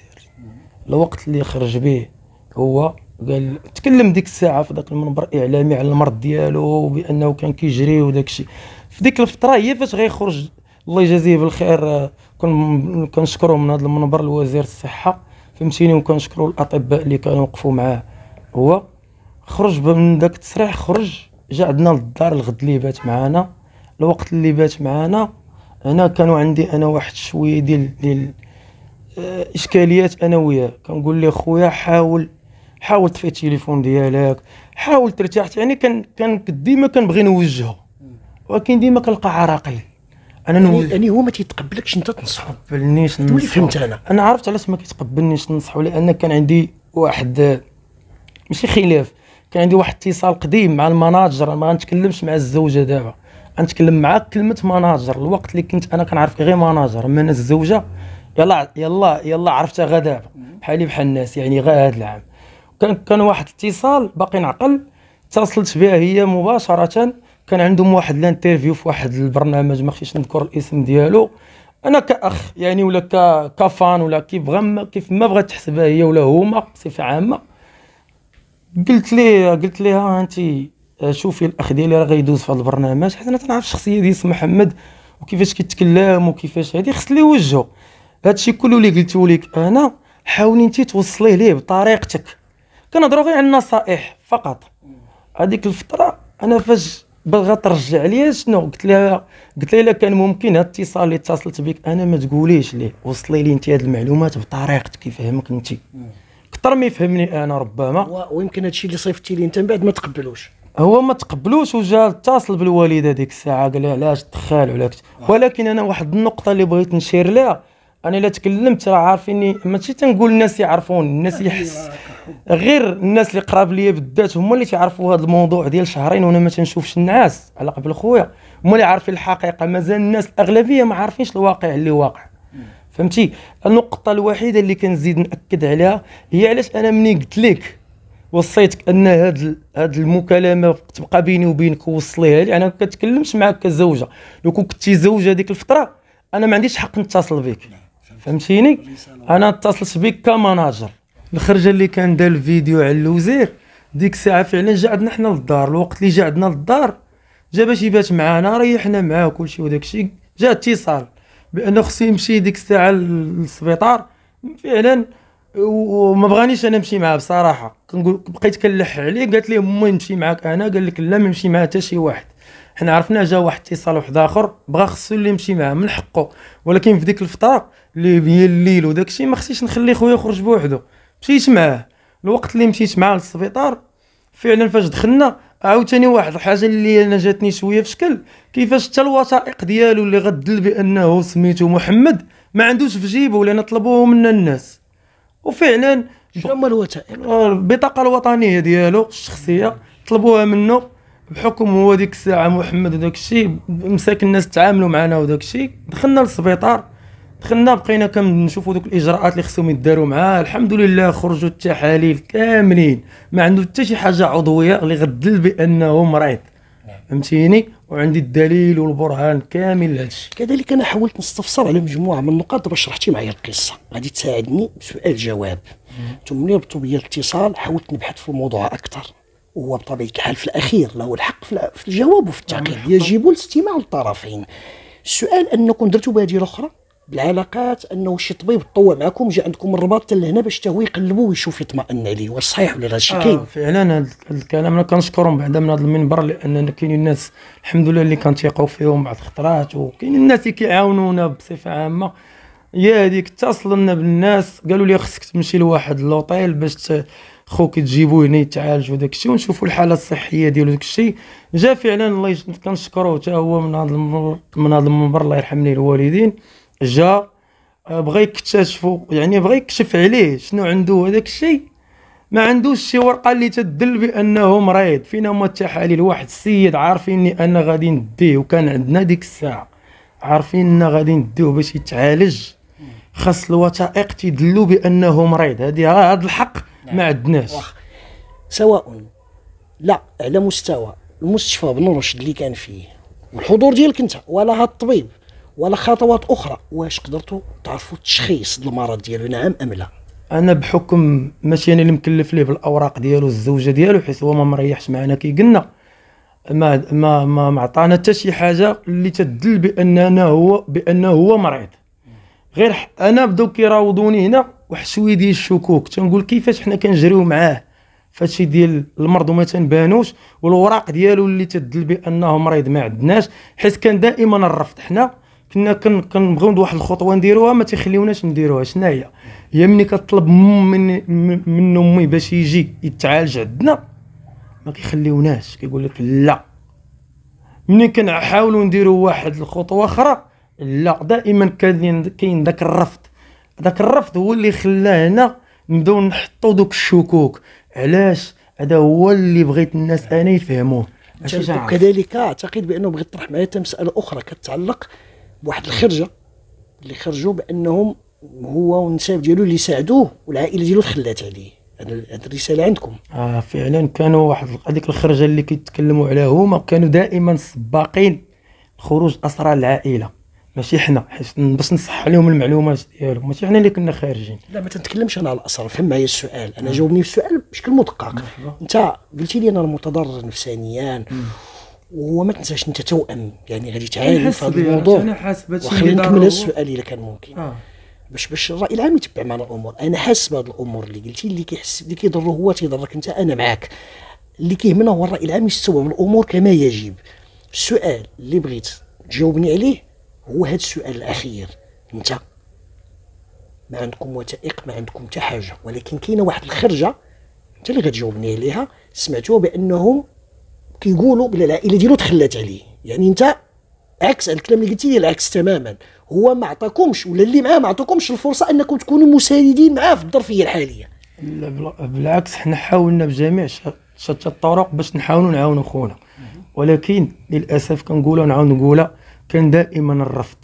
الوقت اللي خرج به هو قال تكلم ديك الساعه في ذاك المنبر الاعلامي على المرض ديالو بانه كان كيجري وداك الشيء في ديك الفتره هي فاش غيخرج الله يجازيه بالخير آه، كنشكرو من هذا المنبر الوزير الصحه فهمتيني وكنشكروا الاطباء اللي كانوا وقفوا معاه هو خرج من داك التصريح خرج جا عندنا للدار الغد اللي بات معانا الوقت اللي بات معانا هنا كانوا عندي انا واحد شويه ديال ديال آه، اشكاليات انا وياه كنقول ليه خويا حاول حاول تطفي التليفون ديالك حاول ترتاح يعني كان كان ديما كنبغي نوجهه ولكن ديما كنلقى عراقيل انا نولي يعني-, يعني هو ما تيتقبلكش انت تنصحو تقبلنيش تولي فهمت انا انا عرفت علاش ما كيتقبلنيش ننصحو لان كان عندي واحد ماشي خلاف كان عندي واحد اتصال قديم مع المناجر ما غنتكلمش مع الزوجه دابا غنتكلم معاك كلمه مناجر الوقت اللي كنت انا كنعرف غير مناجر من الزوجه يلا يلا يلا عرفتها غا دابا بحالي بحال الناس يعني غا هذا العام كان كان واحد اتصال باقي نعقل اتصلت بها هي مباشره كان عندهم واحد الانترفيو في واحد البرنامج ما خشيتش نذكر الاسم ديالو انا كاخ يعني ولا كفان ولا كيف غم كيف ما بغات تحسبها هي ولا هما بصفه عامه قلت لي قلت لها آه، انت شوفي الاخ ديالي راه غيدوز في هذا البرنامج حيت انا تنعرف الشخصيه ديال محمد وكيفاش كيتكلم وكيفاش هادي خص لي وجهه هادشي كله اللي قلتو لك انا حاولي انت توصليه ليه بطريقتك كنهضروا غير عن النصائح فقط هذيك الفتره انا فاش باغا ترجع ليا شنو قلت لها قلت لها كان ممكن هاد الاتصال اللي اتصلت بك انا ما تقوليش ليه وصلي لي انت هاد المعلومات بطريقتك يفهمك انت كثر ما يفهمني انا ربما ويمكن هادشي اللي صيفطتي لي انت من بعد ما تقبلوش هو ما تقبلوش وجا اتصل بالوالده ديك الساعه قال لها علاش دخل وعلاك آه. ولكن انا واحد النقطه اللي بغيت نشير لها انا الا تكلمت راه عارفيني ماشي تنقول الناس يعرفون الناس يحس غير الناس اللي قراب ليا بالذات هما اللي تيعرفوا هذا الموضوع ديال شهرين وانا ما تنشوفش النعاس على قبل خويا هما اللي عارفين الحقيقه مازال الناس الاغلبيه ما عارفينش الواقع اللي واقع فهمتي النقطه الوحيده اللي كنزيد ناكد عليها هي علاش انا مني قلت لك وصيتك ان هاد هاد المكالمه تبقى بيني وبينك وصليها لي انا ما كنتكلمش معاك كزوجه لو كنت كنتي زوجه ديك الفتره انا ما عنديش حق نتصل بك نعم. فهمتيني انا اتصلت بك كمناجر الخرجه اللي كان دار الفيديو على الوزير ديك الساعه فعلا جا عندنا حنا للدار الوقت اللي جا عندنا للدار جا باش يبات معانا ريحنا معاه وكلشي وداكشي جا اتصال بانه خصو يمشي ديك الساعه للسبيطار فعلا وما بغانيش انا نمشي معاه بصراحه كنقول بقيت كنلح عليه قالت لي امي نمشي معاك انا قال لك لا ما نمشي مع حتى شي واحد حنا عرفنا جا واحد اتصال واحد اخر بغا خصو اللي يمشي معاه من حقه ولكن في ديك الفتره اللي هي الليل وداك الشيء ما خصنيش نخلي خويا يخرج بوحدو مشيت معاه الوقت اللي مشيت معاه للسبيطار فعلا فاش دخلنا عاوتاني واحد الحاجه اللي انا جاتني شويه في شكل كيفاش حتى الوثائق ديالو اللي غدل بانه سميتو محمد ما عندوش في جيبه ولا طلبوه منا الناس وفعلا هما الوثائق آه، البطاقه الوطنيه ديالو الشخصيه طلبوها منه بحكم هو ديك الساعه محمد وداك الشيء مساك الناس تعاملوا معنا وداك الشيء دخلنا للسبيطار دخلنا بقينا كنشوفوا دوك الاجراءات اللي خصهم يداروا معاه الحمد لله خرجوا التحاليل كاملين ما عنده حتى شي حاجه عضويه اللي غدل بانه مريض فهمتيني وعندي الدليل والبرهان كامل لهادشي كذلك انا حاولت نستفسر على مجموعه من النقاط باش شرحتي معايا القصه غادي تساعدني بسؤال جواب ثم ملي ربطوا بيا الاتصال حاولت نبحث في الموضوع اكثر وهو بطبيعه الحال في الاخير له الحق في الجواب وفي التعقيب نعم، يجب الاستماع للطرفين السؤال انكم درتوا بادير اخرى بالعلاقات انه شي طبيب طوع معكم جا عندكم الرباط لهنا باش هو يقلبوا ويشوف يطمئن عليه واش صحيح ولا لا شي آه، كاين آه فعلا هذا الكلام انا كنشكرهم بعدا من هذا المنبر لان كاينين الناس الحمد لله اللي كنثيقوا فيهم بعض الخطرات وكاينين الناس اللي كيعاونونا بصفه عامه يا هذيك اتصلنا بالناس قالوا لي خصك تمشي لواحد لوطيل باش خوك تجيبو هنا يتعالج وداك الشيء ونشوفوا الحاله الصحيه ديالو داك الشيء جا فعلا الله كنشكروه حتى هو من هذا من هذا المنبر الله يرحم ليه الوالدين جا آه، بغى يكتشفو يعني بغى يكشف عليه شنو عنده هذاك الشيء ما عندوش شي ورقه اللي تدل بانه مريض فينا هما التحاليل واحد السيد عارفيني انا غادي نديه وكان عندنا ديك الساعه عارفين ان غادي نديه باش يتعالج خاص الوثائق تدلو بانه مريض هذه هذا الحق نعم. ما عندناش سواء لا على مستوى المستشفى بن رشد اللي كان فيه والحضور ديالك انت ولا هاد الطبيب ولا خطوات اخرى واش قدرتوا تعرفوا تشخيص المرض ديالو نعم ام لا انا بحكم ماشي انا اللي مكلف ليه بالاوراق ديالو الزوجه ديالو حيت هو ما مريحش معنا كي قلنا ما ما ما ما عطانا حتى شي حاجه اللي تدل باننا هو بانه هو مريض غير انا بداو كيراوضوني هنا وحشوي ديال الشكوك تنقول كيفاش حنا كنجريو معاه فهادشي ديال المرض وما تنبانوش والاوراق ديالو اللي تدل بانه مريض ما عندناش حيت كان دائما الرفض حنا كنا كنبغيو واحد الخطوه نديروها ما تيخليوناش نديروها شنو هي هي ملي كطلب من من امي باش يجي يتعالج عندنا ما كيخليوناش كيقول لك لا ملي كنحاولوا نديروا واحد الخطوه اخرى لا دائما كاين داك الرفض داك الرفض هو اللي خلانا نبداو نحطوا دوك الشكوك علاش هذا هو اللي بغيت الناس انا يفهموه وكذلك اعتقد بانه بغيت تطرح معايا مساله اخرى كتعلق بواحد الخرجه اللي خرجوا بانهم هو والنساب ديالو اللي ساعدوه والعائله ديالو تخلات عليه هذه الرساله عندكم اه فعلا كانوا واحد هذيك الخرجه اللي كيتكلموا عليها هما كانوا دائما سباقين خروج اسرار العائله ماشي حنا حيت باش نصح عليهم المعلومات ديالهم ماشي حنا اللي كنا خارجين لا ما تنتكلمش انا على الاسرار فهم معايا السؤال انا جاوبني السؤال بشكل مدقق انت قلتي لي انا المتضرر نفسانيا وما تنساش انت توأم يعني غادي تعاني في هذا الموضوع انا حاس بهذا الشيء وخلينا نكمل السؤال اذا كان ممكن آه. باش باش الراي العام يتبع معنا الامور انا حاس بهذ الامور اللي قلتي اللي كيحس اللي كيضره هو تيضرك انت انا معاك اللي كيهمنا هو الراي العام يستوعب الامور كما يجب السؤال اللي بغيت تجاوبني عليه هو هذا السؤال الاخير انت ما عندكم وثائق ما عندكم حتى حاجه ولكن كاينه واحد الخرجه انت اللي غتجاوبني عليها سمعتوها بانهم كيقولوا بلا العائله ديالو تخلات عليه يعني انت عكس الكلام اللي قلتي لي العكس تماما هو ما عطاكمش ولا اللي معاه ما عطاكمش الفرصه انكم تكونوا مساندين معاه في الظرفيه الحاليه لا بالعكس حنا حاولنا بجميع شتى الطرق باش نحاولوا نعاونوا خونا ولكن للاسف كنقولها ونعاود نقولها كان دائما الرفض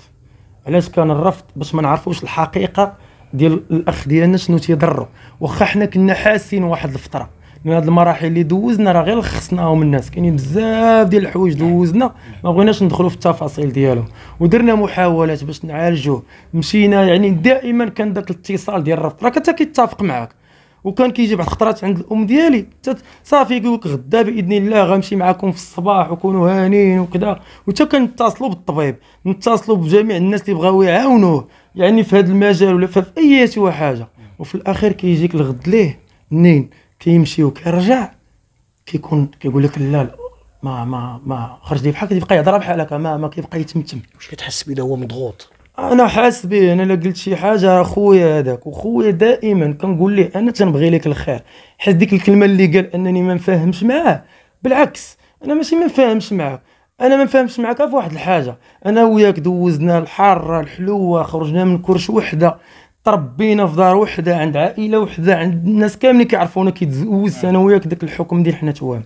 علاش كان الرفض باش ما نعرفوش الحقيقه ديال الاخ ديالنا شنو تيضروا واخا حنا كنا حاسين واحد الفتره من هاد المراحل اللي دوزنا راه غير لخصناهم الناس كاينين بزاف ديال الحوايج دوزنا ما بغيناش ندخلوا في التفاصيل ديالهم ودرنا محاولات باش نعالجوه مشينا يعني دائما كان داك الاتصال ديال الرفض راه حتى كيتفق معاك وكان كيجي بعض الخطرات عند الام ديالي صافي يقول لك غدا باذن الله غنمشي معكم في الصباح وكونوا هانين وكذا وحتى كنتصلوا بالطبيب نتصلوا بجميع الناس اللي بغاو يعاونوه يعني في هذا المجال ولا في اي حاجه وفي الاخير كيجيك كي الغد ليه منين كيمشي وكيرجع كيكون كيقول لك لا ما ما ما خرج لي بحال كيبقى يهضر بحال هكا ما, ما كيبقى يتمتم واش كتحس بيه هو مضغوط انا حاس بيه انا الا قلت شي حاجه خويا هذاك وخويا دائما كنقول ليه انا تنبغي لك الخير حيت ديك الكلمه اللي قال انني ما نفهمش معاه بالعكس انا ماشي ما نفهمش معاه انا ما نفهمش معاك في واحد الحاجه انا وياك دوزنا الحاره الحلوه خرجنا من كرش وحده تربينا في دار وحده عند عائله وحده عند الناس كاملين كيعرفونا كيتزوج انا وياك داك الحكم ديال حنا توام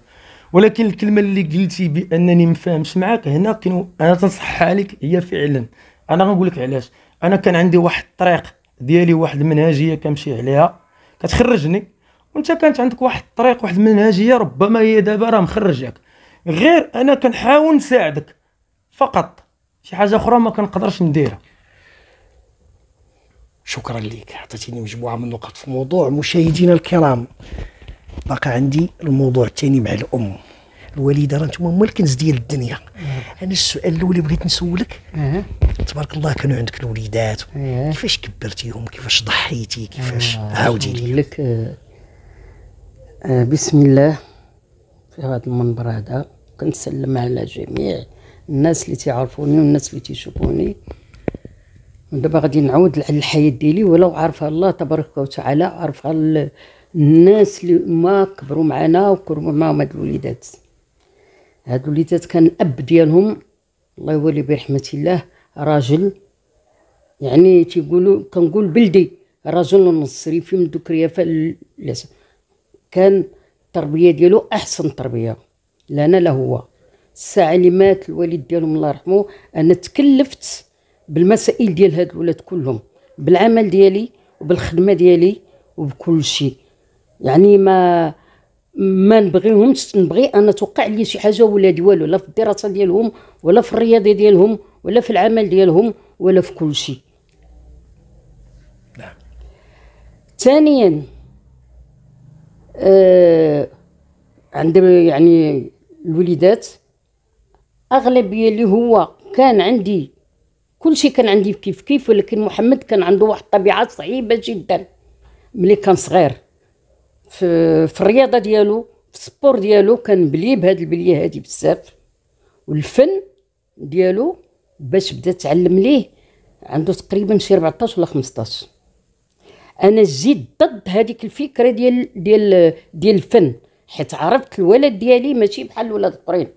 ولكن الكلمه اللي قلتي بانني ما فاهمش معاك هنا كنو انا تنصح عليك هي فعلا انا غنقول لك علاش انا كان عندي واحد الطريق ديالي واحد المنهجيه كنمشي عليها كتخرجني وانت كانت عندك واحد الطريق واحد المنهجيه ربما هي دابا راه مخرجاك غير انا كنحاول نساعدك فقط شي حاجه اخرى ما كنقدرش نديرها شكرا لك اعطيتيني مجموعه من النقط في موضوع مشاهدينا الكرام بقى عندي الموضوع الثاني مع الام الوالده راه انتم هما الكنز ديال الدنيا انا السؤال الاول بغيت نسولك تبارك الله كانوا عندك الوليدات كيفاش كبرتيهم كيفاش ضحيتي كيفاش آه، عاودي لي لك آه آه بسم الله في هذا المنبر هذا كنسلم على جميع الناس اللي تعرفوني والناس اللي تيشوفوني دابا غادي نعود على الحياه ديالي ولو عرفها الله تبارك وتعالى عرفها الناس اللي ما كبروا معنا وكبروا معاهم هاد الوليدات هاد الوليدات كان الاب ديالهم الله يولي برحمه الله راجل يعني تيقولوا كنقول بلدي رجل نصري في من دوك ريافه كان التربيه ديالو احسن تربيه لا انا لا هو الساعه اللي مات الوالد ديالهم الله يرحمه انا تكلفت بالمسائل ديال هاد الولاد كلهم بالعمل ديالي وبالخدمه ديالي وبكل شيء يعني ما ما نبغيهمش نبغي انا توقع لي شي حاجه ولادي والو لا في الدراسه ديالهم ولا في الرياضه ديالهم ولا في العمل ديالهم ولا في كل شيء نعم ثانيا آه عندما يعني الوليدات اغلبيه اللي هو كان عندي كل شيء كان عندي كيف كيف ولكن محمد كان عنده واحد الطبيعه صعيبه جدا ملي كان صغير في, في الرياضه ديالو في السبور ديالو كان بلي بهاد البليه هادي بزاف والفن ديالو باش بدا تعلم ليه عنده تقريبا شي 14 ولا 15 انا جيت ضد هذيك الفكره ديال ديال ديال الفن حيت عرفت الولد ديالي ماشي بحال الولاد الاخرين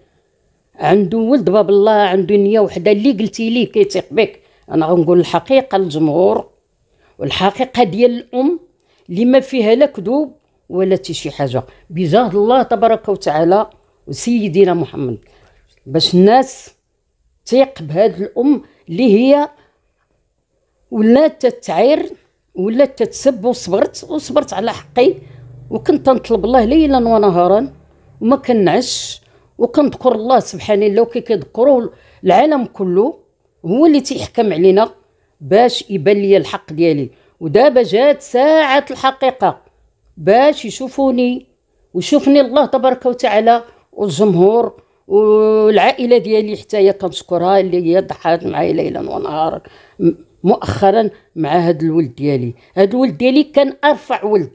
عنده ولد باب الله عنده نيه وحده اللي قلتي ليه كيتيق بك انا غنقول الحقيقه للجمهور والحقيقه ديال الام اللي ما فيها لا كذوب ولا حتى شي حاجه بجاه الله تبارك وتعالى وسيدنا محمد باش الناس تيق بهذه الام اللي هي ولا تتعير ولا تتسب وصبرت وصبرت على حقي وكنت نطلب الله ليلا ونهارا وما كنعش وكنذكر الله سبحانه لو كي كيذكروه العالم كله هو اللي تيحكم علينا باش يبان لي الحق ديالي ودابا جات ساعة الحقيقة باش يشوفوني ويشوفني الله تبارك وتعالى والجمهور والعائلة ديالي حتى هي كنشكرها اللي هي ضحات معايا ليلا ونهارا مؤخرا مع هاد الولد ديالي هاد الولد ديالي كان ارفع ولد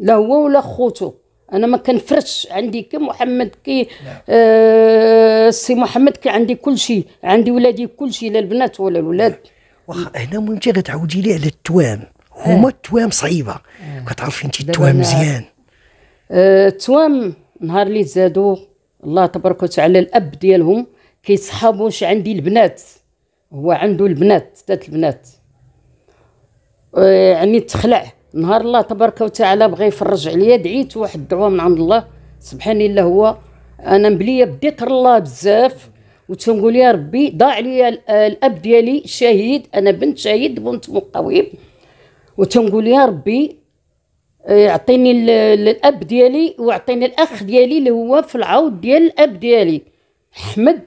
لا هو ولا خوتو انا ما كنفرش عندي كي محمد كي نعم. آه سي محمد كي عندي كل شيء عندي ولادي كل شيء لا البنات ولا الولاد نعم. واخا هنا ممتي غتعاودي لي على التوام هما آه. التوام صعيبه آه. كتعرفي انت التوام مزيان آه التوام نهار اللي زادوا الله تبارك وتعالى الاب ديالهم كيصحابوش عندي البنات هو عنده البنات ثلاث البنات آه، يعني تخلع نهار الله تبارك وتعالى بغى يفرج عليا دعيت واحد الدعوه من عند الله سبحان الله هو انا مبليه بذكر الله بزاف وتنقول يا ربي ضاع لي الاب ديالي شهيد انا بنت شهيد بنت مقاوم وتنقول يا ربي يعطيني آه، الاب ديالي واعطيني الاخ ديالي اللي هو في العوض ديال الاب ديالي احمد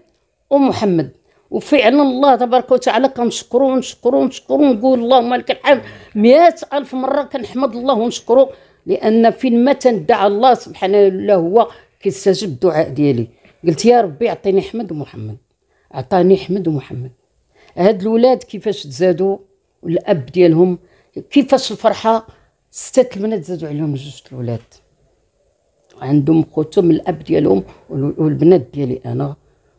ومحمد وفعلا الله تبارك وتعالى كنشكرو ونشكرو ونشكرو ونقول اللهم لك الحمد 100000 ألف مرة كنحمد الله ونشكرو لأن فين ما تندعى الله سبحانه إلا هو كيستجب الدعاء ديالي قلت يا ربي أعطيني أحمد ومحمد أعطاني أحمد ومحمد هاد الولاد كيفاش تزادوا والأب ديالهم كيفاش الفرحة ستة البنات زادوا عليهم جوج الولاد عندهم خوتهم الأب ديالهم والبنات ديالي أنا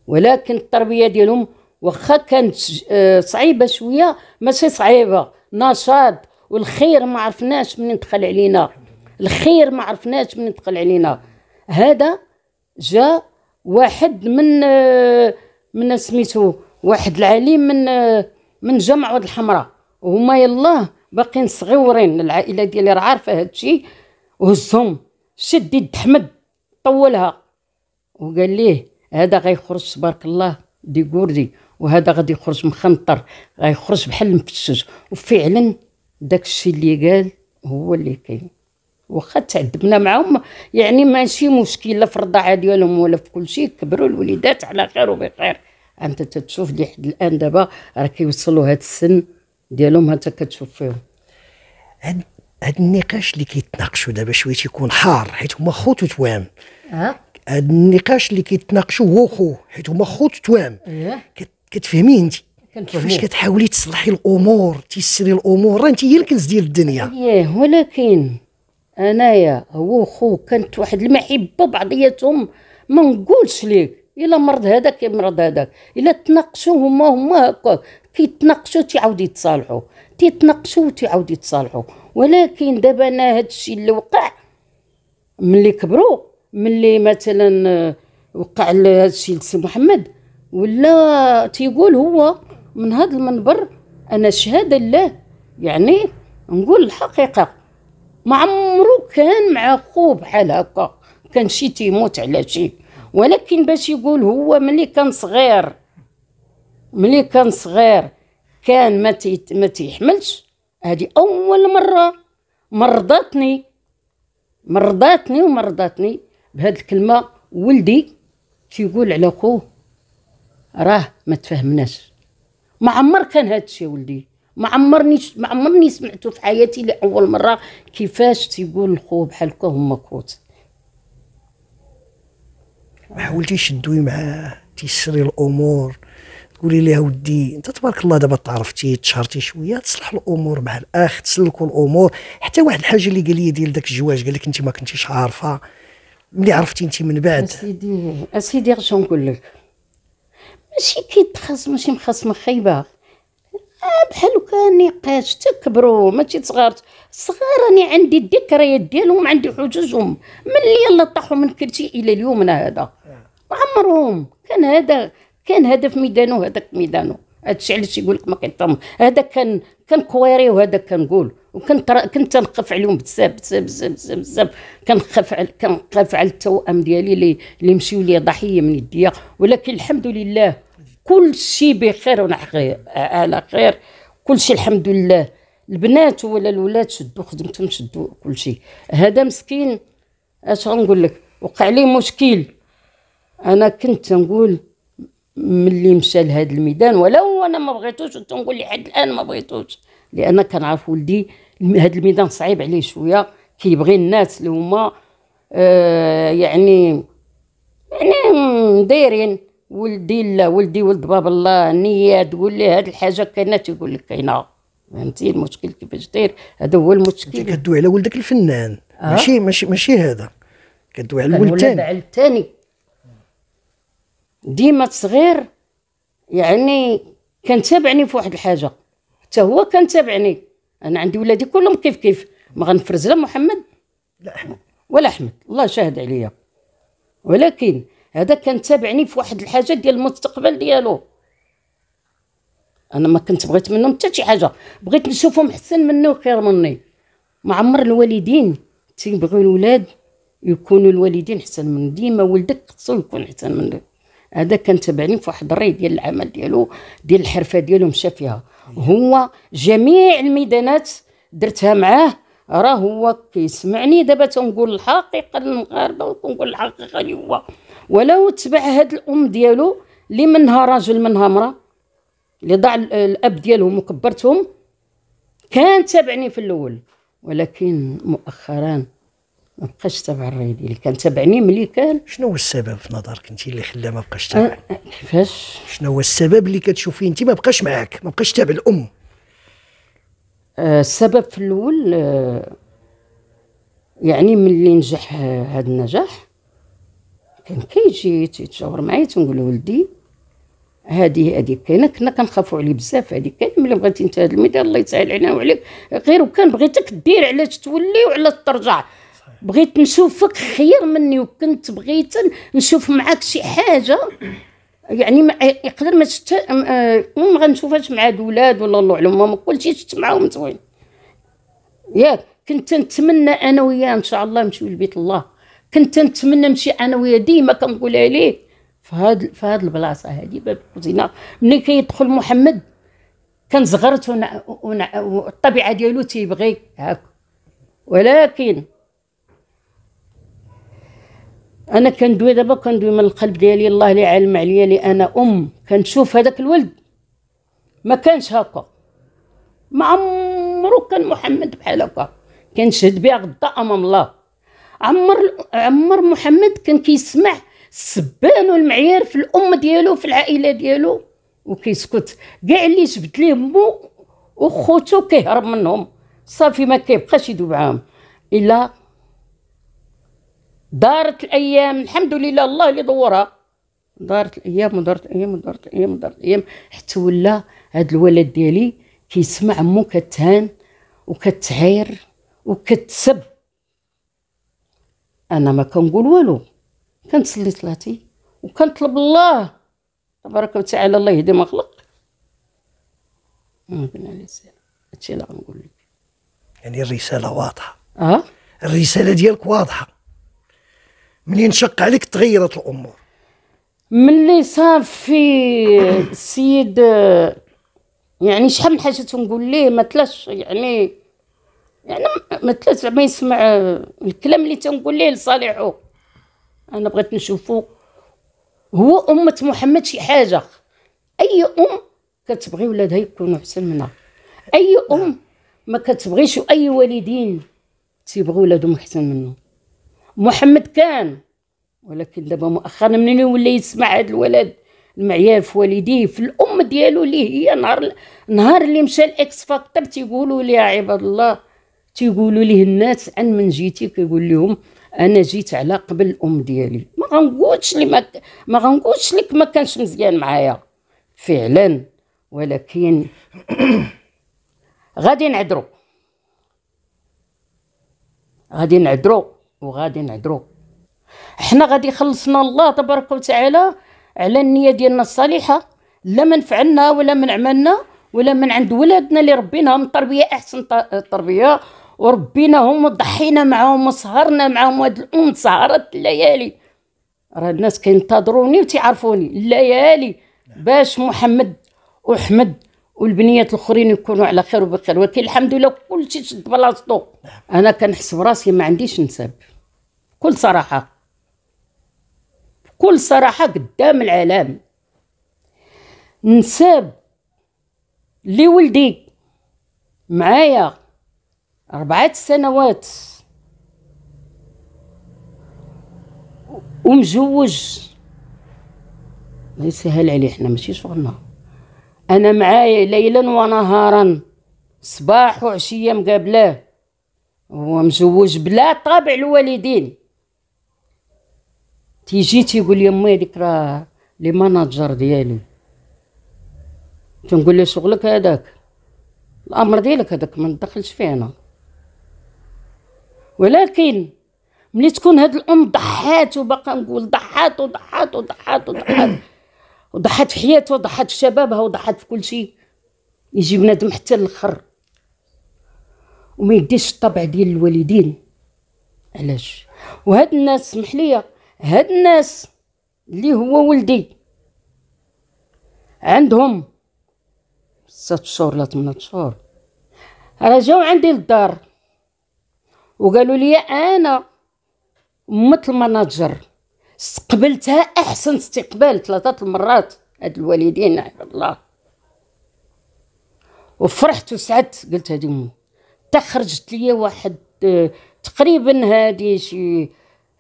ولكن التربية ديالهم واخا كانت آه، صعيبه شويه ماشي صعيبه نشاط والخير ما عرفناش من دخل علينا الخير ما عرفناش من دخل علينا هذا جا واحد من آه، من سميتو واحد العليم من آه، من جمع واد الحمراء وهما يلاه باقيين صغيورين العائله ديالي راه عارفه هادشي وهزهم شد يد احمد طولها وقال ليه هذا غيخرج تبارك الله دي كوردي وهذا غادي يخرج مخنطر غيخرج بحال المفسوس وفعلا داك الشيء اللي قال هو اللي كاين واخا تعذبنا معاهم يعني ماشي مشكل لا في الرضاعه ديالهم ولا في كل شيء كبروا الوليدات على خير وبخير انت تتشوف لحد الان دابا راه كيوصلوا هذا السن ديالهم انت كتشوف فيهم هاد هاد النقاش اللي كيتناقشوا دابا شويه تيكون حار حيت هما خوت وتوام هاد النقاش اللي كيتناقشوا هو خو حيت هما خوت وتوام إيه. كتفهمي انت كيفاش كتحاولي تصلحي الامور تيسري الامور راه انت هي الكنز ديال الدنيا ايه ولكن انايا هو وخو كانت واحد المحبه بعضياتهم ما نقولش ليك الا مرض هذاك يمرض هذاك الا تناقشوا هما هما هكاك كيتناقشوا تيعاود يتصالحوا تيتناقشوا تيعاود يتصالحوا ولكن دابا انا هذا الشيء اللي وقع ملي كبروا ملي مثلا آه، وقع هذا الشيء لسي محمد ولا تيقول هو من هذا المنبر انا شهاده لله يعني نقول الحقيقه ما عمرو كان معقوب بحال هكا كان شي تيموت على شي ولكن باش يقول هو ملي كان صغير ملي كان صغير كان ما ما تيحملش هذه اول مره مرضاتني مرضاتني ومرضاتني بهذه الكلمه ولدي تيقول على خوه راه ما تفهمناش ما عمر كان هذا الشيء ولدي ما عمرني ما عمرني سمعته في حياتي لاول مره كيفاش تيقول الخو بحال هكا هما كوت ما حاولتيش تدوي معاه تيسري الامور تقولي ليه ودي انت تبارك الله دابا تعرفتي تشهرتي شويه تصلح الامور مع الاخ تسلكوا الامور حتى واحد الحاجه اللي قال لي ديال داك الجواج قال لك انت ما كنتيش عارفه ملي عرفتي انت من بعد اسيدي اسيدي غاش نقول لك ماشي كيتخاص ماشي مخاصمه آه، خايبه بحال هكا نقاش تكبروا ما تيتصغر صغار راني عندي الذكريات ديالهم عندي حجوجهم من اللي يلا طاحوا من كرتي الى اليومنا هذا عمرهم كان هذا كان هدف ميدانو هذاك ميدانو هادشي علاش يقول لك ما كيطم هذا كان كنكويريو وهذا كنقول وكنت كنت نخاف عليهم بزاف بزاف بزاف بزاف بزاف كنخاف على كنخاف على التوأم ديالي اللي اللي مشيو لي ضحيه من يديا ولكن الحمد لله كل شيء بخير وانا على خير كل شيء الحمد لله البنات ولا الولاد شدوا خدمتهم شدوا كل شيء هذا مسكين اش غنقول لك وقع لي مشكل انا كنت نقول ملي مشى لهذا الميدان ولو انا ما بغيتوش كنت نقول لحد الان ما بغيتوش لان كنعرف ولدي هاد الميدان صعيب عليه شويه كيبغي الناس اللي هما آه يعني يعني دايرين ولدي لا ولدي ولد باب الله نيه تقول لي هاد الحاجة كاينة تيقول لك كاينة فهمتي المشكل كيفاش داير هذا هو المشكل انت كدوي على ولدك الفنان آه؟ ماشي ماشي ماشي هذا كدوي على الولد الثاني الولد الثاني ديما صغير يعني كان تابعني في واحد الحاجه حتى هو كان تابعني انا عندي ولادي كلهم كيف كيف ما غنفرز لا محمد لا احمد ولا احمد الله شاهد عليا ولكن هذا كان تابعني في واحد الحاجه ديال المستقبل ديالو انا ما كنت بغيت منهم حتى شي حاجه بغيت نشوفهم احسن منه وخير مني ما عمر الوالدين تيبغيو الولاد يكونوا الوالدين احسن من ديما ولدك خصو يكون احسن منك هذا كان تابعني في واحد الري ديال العمل ديالو ديال الحرفه ديالو مشى فيها هو جميع الميدانات درتها معاه راه هو كيسمعني دابا تنقول الحقيقه للمغاربه وكنقول الحقيقه اللي هو ولو تبع هاد الام ديالو اللي منها راجل منها امراه اللي ضاع الاب ديالهم وكبرتهم كان تابعني في الاول ولكن مؤخرا ما بقاش تابع الريدي اللي كان تابعني ملي كان شنو هو السبب في نظرك انت اللي خلاه ما بقاش تابع أه، أه، كيفاش شنو هو السبب اللي كتشوفيه انت ما بقاش معاك ما بقاش تابع الام آه السبب في الاول آه يعني ملي نجح هذا أه، النجاح كان كيجي يتشاور معايا تنقول له ولدي هذه هذه كاينه كنا كنخافوا عليه بزاف هذه كاينه ملي بغيتي انت هذا الميدان الله يسهل علينا وعليك غير وكان بغيتك دير علاش تولي وعلاش ترجع بغيت نشوفك خير مني وكنت بغيت نشوف معاك شي حاجه يعني ما يقدر ما شفت أه، ما غنشوفهاش مع الولاد ولا الله علم ما كلشي شفت معاهم زوين ياك كنت نتمنى انا وياه ان شاء الله نمشيو لبيت الله كنت نتمنى نمشي انا وياه ديما كنقولها ليه في هاد البلاصه هادي باب الكوزينه ملي كيدخل محمد كان زغرت ونع... ونع... والطبيعه ديالو تيبغي هاك ولكن انا كندوي دابا كندوي من القلب ديالي الله اللي علم عليا لي انا ام كنشوف هذاك الولد ما كانش هكا ما عمرو كان محمد بحال هكا كنشهد بها غدا امام الله عمر عمر محمد كان كيسمع السبان والمعيار في الام ديالو في العائله ديالو وكيسكت كاع اللي جبت ليه مو وخوتو كيهرب منهم صافي ما كيبقاش يدوي معاهم الا دارت الايام الحمد لله الله اللي دورها دارت الايام ودارت الايام ودارت الايام ودارت الايام حتى ولا هاد الولد ديالي كيسمع مو كتهان وكتعاير وكتسب انا ما كنقول والو كنصلي صلاتي وكنطلب الله تبارك وتعالى الله يهدي ما خلق ممكن على السلام هادشي اللي غنقول لك يعني الرساله واضحه اه الرساله ديالك واضحه ملي نشق عليك تغيرت الامور ملي صافي السيد يعني شحال من حاجه تنقول ليه ما تلاش يعني يعني ما تلاش ما يسمع الكلام اللي تنقول ليه لصالحه انا بغيت نشوفه هو امه محمد شي حاجه اي ام كتبغي ولادها يكونوا احسن منها اي ام ما كتبغيش أي والدين تيبغوا ولادهم احسن منهم محمد كان ولكن دابا مؤخرا منين ولا يسمع هذا الولد المعيار في والديه في الام ديالو اللي هي نهار نهار اللي مشى الاكس فاكتور تيقولوا يا عباد الله تيقولوا ليه الناس عن من جيتي كيقول لهم انا جيت على قبل الام ديالي ما غنقولش لي ما, ما غنقولش لك ما كانش مزيان معايا فعلا ولكن غادي نعذرو غادي نعذرو وغادي نعذرو حنا غادي يخلصنا الله تبارك وتعالى على النيه ديالنا الصالحه لا من فعلنا ولا من عملنا ولا من عند ولادنا اللي ربيناهم تربيه احسن تربيه وربيناهم وضحينا معاهم وسهرنا معاهم وهاد الام سهرت الليالي راه الناس كينتظروني وتيعرفوني الليالي باش محمد واحمد والبنيات الاخرين يكونوا على خير وبخير ولكن الحمد لله كلشي شد بلاصتو انا كنحس براسي ما عنديش نسب بكل صراحة بكل صراحة قدام العالم نساب لي ولدي معايا أربعة سنوات ومزوج ما يسهل عليه حنا ماشي شغلنا انا معايا ليلا ونهارا صباح وعشيه مقابلاه هو مزوج بلا طابع الوالدين تيجي تيقول لي امي هذيك راه لي ماناجر ديالي تنقول له شغلك هذاك الامر ديالك هذاك ما ندخلش فيه انا ولكن ملي تكون هاد الام ضحات وباقا نقول ضحات وضحات وضحات وضحات وضحات في حياتها وضحات في شبابها وضحات في كل شيء يجي بنادم حتى الاخر وما يديش الطبع ديال الوالدين علاش وهاد الناس سمح ليا هاد الناس اللي هو ولدي عندهم ست شهور لا 8 شهور راه جاو عندي للدار وقالوا لي انا مثل المناجر استقبلتها احسن استقبال ثلاثه المرات هاد الوالدين عباد الله وفرحت وسعدت قلت هادي تخرجت لي واحد آه، تقريبا هادي شي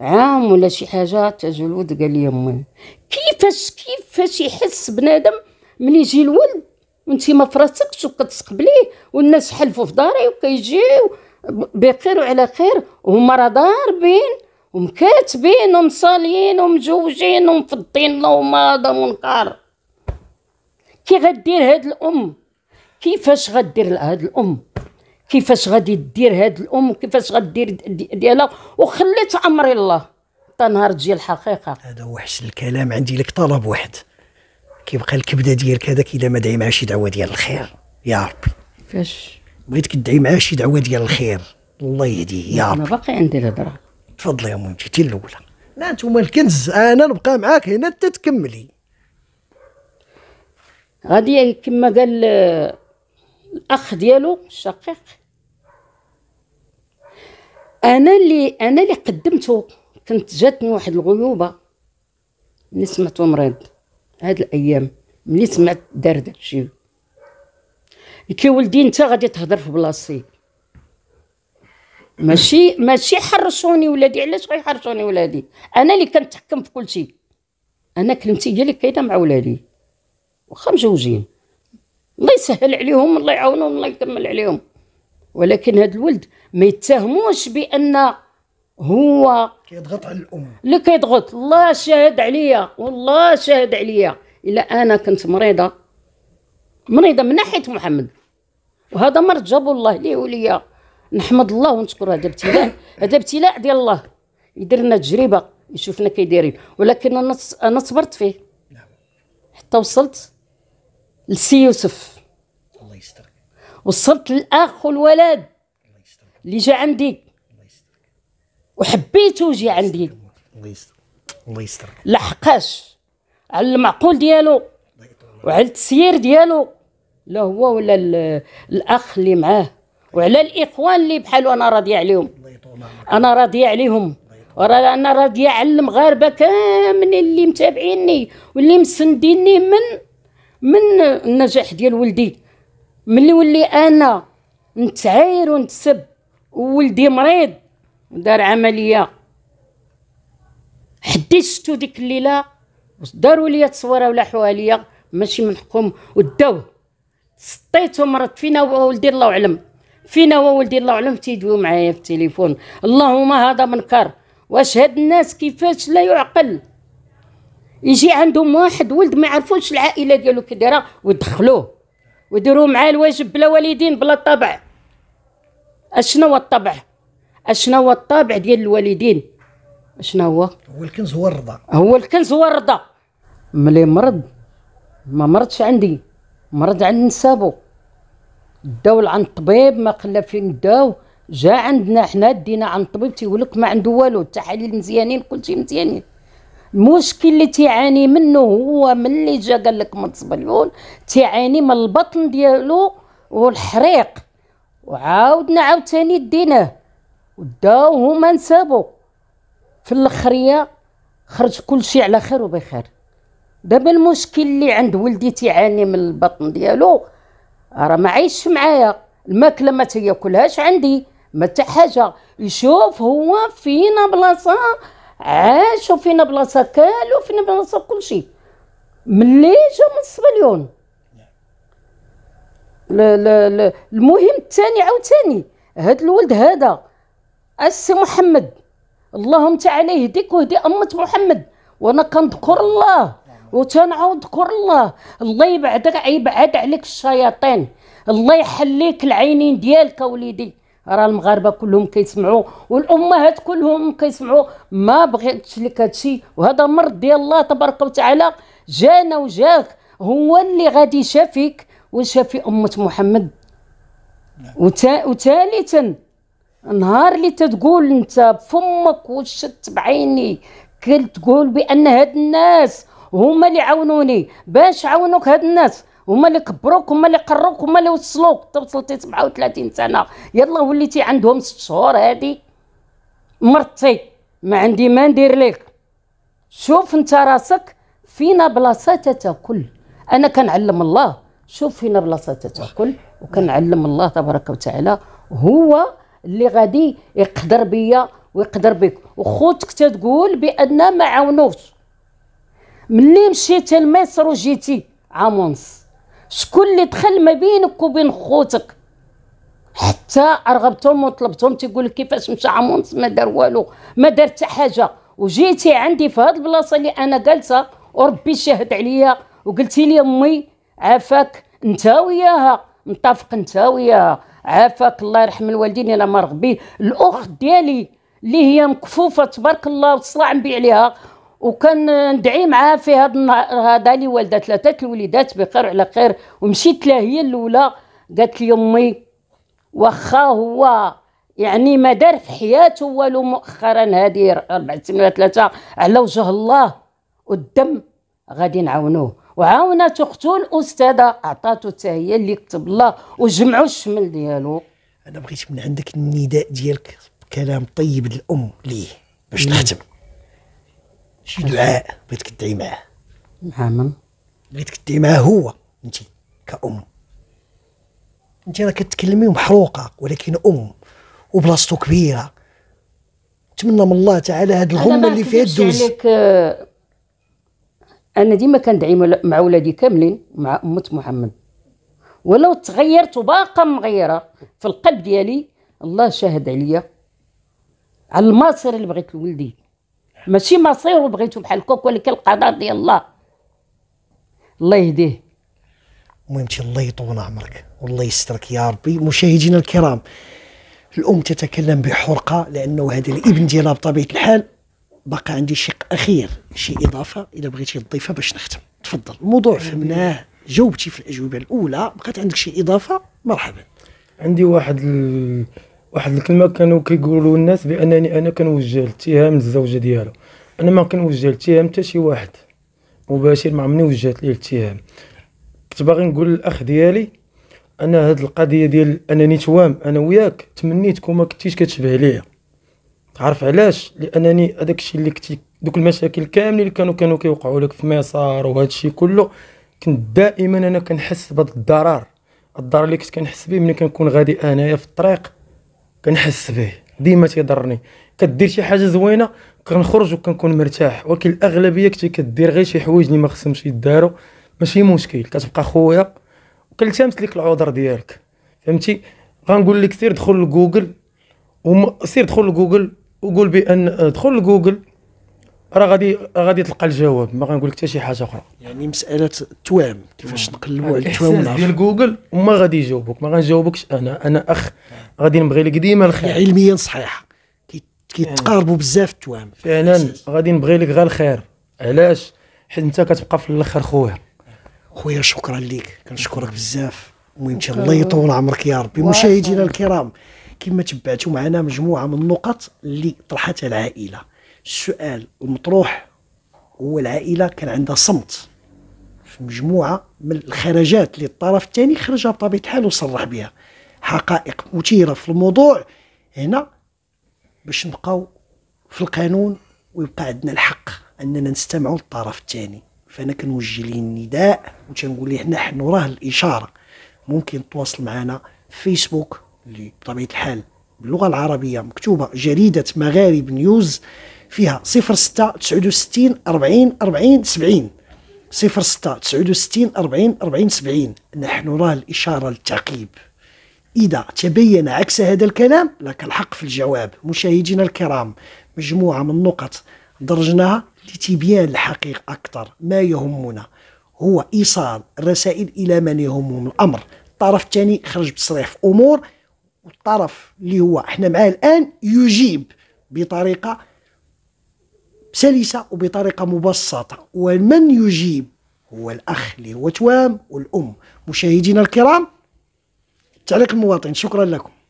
عام ولا شي حاجه تجلود قال لي امي كيفاش كيفاش يحس بنادم ملي يجي الولد وانت ما فراسكش وكتستقبليه والناس حلفوا في داري وكيجيو بخير وعلى خير وهما راه ضاربين ومكاتبين ومصالين ومزوجين ومفضين اللهم هذا منكر كي غدير هاد الام كيفاش غدير هاد الام كيفاش غادي دير هاد الام كيفاش غدير ديالها وخليت امر الله حتى نهار تجي الحقيقه هذا هو حسن الكلام عندي لك طلب واحد كيبقى الكبده ديالك هذاك الا ما دعي معاه شي دعوه ديال الخير يا ربي كيفاش بغيتك تدعي معاه شي دعوه ديال الخير الله يهديه يا ربي انا باقي عندي الهضره تفضلي يا مهم جيتي الاولى لا انتم الكنز انا نبقى معاك هنا حتى تكملي غادي كما قال الاخ ديالو الشقيق انا اللي انا اللي قدمته كنت جاتني واحد الغيوبه ملي سمعتو مريض هاد الايام ملي سمعت دار داكشي كي ولدي انت غادي تهضر في بلاصتي ماشي ماشي حرشوني ولادي علاش غيحرشوني ولادي انا اللي كنتحكم في كل شيء انا كلمتي هي اللي كاينه مع ولادي واخا مجوجين الله يسهل عليهم الله يعاونهم الله يكمل عليهم ولكن هذا الولد ما يتهموش بان هو كيضغط على الام اللي كيضغط الله شاهد عليا والله شاهد عليا الا انا كنت مريضه مريضه من ناحيه محمد وهذا مرض جابوا الله ليه وليا نحمد الله ونشكر هذا ابتلاء هذا ابتلاء ديال الله يدير لنا تجربه يشوفنا كيدايرين ولكن انا انا صبرت فيه نعم. حتى وصلت لسي يوسف وصلت للاخ والولد اللي جا عندي وحبيته جي عندي الله يستر لحقاش على المعقول ديالو وعلى التسيير ديالو لا هو ولا الاخ اللي معاه وعلى الاخوان اللي بحالو انا راضيه عليهم انا راضيه عليهم انا راضيه على المغاربه كاملين اللي متابعيني واللي مسنديني من من النجاح ديال ولدي ملي ولي انا نتعاير ونتسب وولدي مريض دار عمليه حدي شتو ديك الليله داروا لي تصويره ولا حواليا ماشي من حقهم وداوه سطيتو مرض فينا هو ولدي الله اعلم فينا هو ولدي الله اعلم تيدويو معايا في التليفون اللهم هذا منكر واش هاد الناس كيفاش لا يعقل يجي عندهم واحد ولد ما يعرفوش العائله ديالو كي دايره ويدخلوه وديروا معاه الواجب بلا والدين بلا الطبع اشنا هو الطبع اشنا هو الطابع ديال الوالدين اشنا هو هو الكنز هو الرضا هو الكنز هو الرضا ملي مرض ما مرضش عندي مرض عند نسابو داو عند الطبيب ما قلا فين داو جا عندنا حنا دينا عند الطبيب تيقول لك ما عنده والو التحاليل مزيانين كلشي مزيانين المشكل اللي تيعاني منه هو ملي جا قال لك من الزبلول تيعاني من البطن ديالو والحريق وعاودنا عاوتاني ديناه وداو هما نسابو في الاخريه خرج كل شيء على خير وبخير دابا المشكل اللي عند ولدي تيعاني من البطن ديالو راه ما عايش معايا الماكله ما تياكلهاش عندي ما حتى حاجه يشوف هو فينا بلاصه عاشوا فينا بلاصه كالوا فينا بلاصه كلشي ملي جا من الصبليون المهم الثاني عاوتاني هاد الولد هذا السي محمد اللهم تعالى يهديك ويهدي امه محمد وانا كنذكر الله وتنعاود ذكر الله الله يبعدك يبعد عليك الشياطين الله يحليك العينين ديالك وليدي راه المغاربه كلهم كيسمعوا والامهات كلهم كيسمعوا ما بغيتش لك هادشي وهذا مرض ديال الله تبارك وتعالى جانا وجاك هو اللي غادي يشافيك وشافي امه محمد وثالثا نهار اللي تتقول انت بفمك وشت بعيني كنت تقول بان هاد الناس هما اللي عاونوني باش عاونوك هاد الناس هما اللي كبروك هما اللي قروك هما اللي وصلوك انت وصلتي 37 سنه يلا وليتي عندهم ست شهور هادي مرتي ما عندي ما ندير لك شوف انت راسك فينا بلاصه تتاكل انا كنعلم الله شوف فينا بلاصه تتاكل وكنعلم الله تبارك وتعالى هو اللي غادي يقدر بيا ويقدر بك وخوتك تتقول بان ما عاونوش ملي مشيتي لمصر وجيتي عام ونص شكون اللي دخل ما بينك وبين خوتك حتى ارغبتهم وطلبتهم تيقول لك كيفاش مشى عمونس ما دار والو ما دار حتى حاجه وجيتي عندي في هاد البلاصه اللي انا جالسه وربي شهد عليا وقلتي لي امي عافاك انت وياها متفق انت وياها عافاك الله يرحم الوالدين انا ما رغبي الاخت ديالي اللي هي مكفوفه تبارك الله وتصلى نبي عليها وكان ندعي معها في هذا النهار هذا اللي والده ثلاثه الوليدات بخير على خير ومشيت لها هي الاولى قالت لي امي واخا هو يعني ما دار في حياته والو مؤخرا هذه اربع سنوات ثلاثه على وجه الله والدم غادي نعاونوه وعاونت اختو الاستاذه عطاتو حتى هي اللي كتب الله وجمعوا الشمل ديالو انا بغيت من عندك النداء ديالك كلام طيب للام ليه باش نختم شي دعاء بغيتك تدعي معاه مع من بغيتك تدعي معاه هو انت كأم انت راه كتكلمي محروقه ولكن ام وبلاصتو كبيره نتمنى من الله تعالى هاد الغمه اللي فيها الدوز عليك آه، انا ديما كندعي مع ولادي كاملين مع امه محمد ولو تغيرت وباقا مغيره في القلب ديالي الله شاهد عليا على المصير اللي بغيت لولدي ماشي مصيره بغيتو بحال هكاك ولكن القضاء ديال الله الله يهديه المهم الله يطول عمرك والله يسترك يا ربي مشاهدينا الكرام الام تتكلم بحرقه لانه هذا الابن ديالها بطبيعه الحال بقى عندي شق اخير شي اضافه اذا بغيتي تضيفها باش نختم تفضل الموضوع فهمناه جاوبتي في الاجوبه الاولى بقات عندك شي اضافه مرحبا عندي واحد ال... واحد الكلمه كانوا كيقولوا الناس بانني انا كنوجه الاتهام للزوجه ديالو انا ما كنوجه الاتهام حتى شي واحد مباشر ما عمرني وجهت ليه الاتهام كنت باغي نقول للاخ ديالي انا هاد القضيه ديال انني توام انا وياك تمنيتك وما كنتيش كتشبه ليا تعرف علاش لانني هذاك الشيء اللي كنتي دوك المشاكل كاملين اللي كانوا كانوا كيوقعوا لك في مصر وهذا الشيء كله كنت دائما انا كنحس بهذا الضرر الضرر اللي كنت كنحس به ملي كنكون غادي انايا في الطريق كنحس به ديما تيضرني كدير شي حاجه زوينه كنخرج وكنكون مرتاح ولكن الاغلبيه كنتي كدير غير شي حوايج اللي ما خصهمش يداروا ماشي مشكل كتبقى خويا وكنلتمس لك العذر ديالك فهمتي غنقول لك سير دخل لجوجل وسير دخل لجوجل وقول بان آه، دخل لجوجل راه غادي غادي تلقى الجواب ما غنقول لك حتى شي حاجه اخرى يعني مساله التوام كيفاش نقلبوا على التوام ديال جوجل وما غادي يجاوبوك ما غنجاوبكش انا انا اخ غادي نبغي لك ديما الخير يعني علميا صحيح كيتقاربوا بزاف التوام فعلا غادي نبغي لك غير الخير علاش حيت انت كتبقى في الاخر خويا خويا شكرا لك كنشكرك بزاف المهم الله يطول عمرك يا ربي مشاهدينا الكرام كما تبعتوا معنا مجموعه من النقط اللي طرحتها العائله السؤال المطروح هو العائله كان عندها صمت في مجموعه من الخرجات اللي الطرف الثاني خرجها بطبيعه الحال وصرح بها حقائق مثيره في الموضوع هنا باش نبقاو في القانون ويبقى عندنا الحق اننا نستمعوا للطرف الثاني فانا كنوجه ليه النداء وتنقول ليه حنا حنا راه الاشاره ممكن تواصل معنا فيسبوك اللي بطبيعه الحال باللغه العربيه مكتوبه جريده مغارب نيوز فيها 06 69 40 40 70 06 69 40 40 70 نحن نراه الإشارة للتعقيب إذا تبين عكس هذا الكلام لك الحق في الجواب مشاهدينا الكرام مجموعة من النقط درجناها لتبيان الحقيقة أكثر ما يهمنا هو إيصال الرسائل إلى من يهمهم الأمر الطرف الثاني خرج بتصريح في أمور والطرف اللي هو احنا معاه الآن يجيب بطريقة سلسة وبطريقة مبسطة ومن يجيب هو الأخ اللي هو توام والأم مشاهدينا الكرام تعليق المواطن شكرا لكم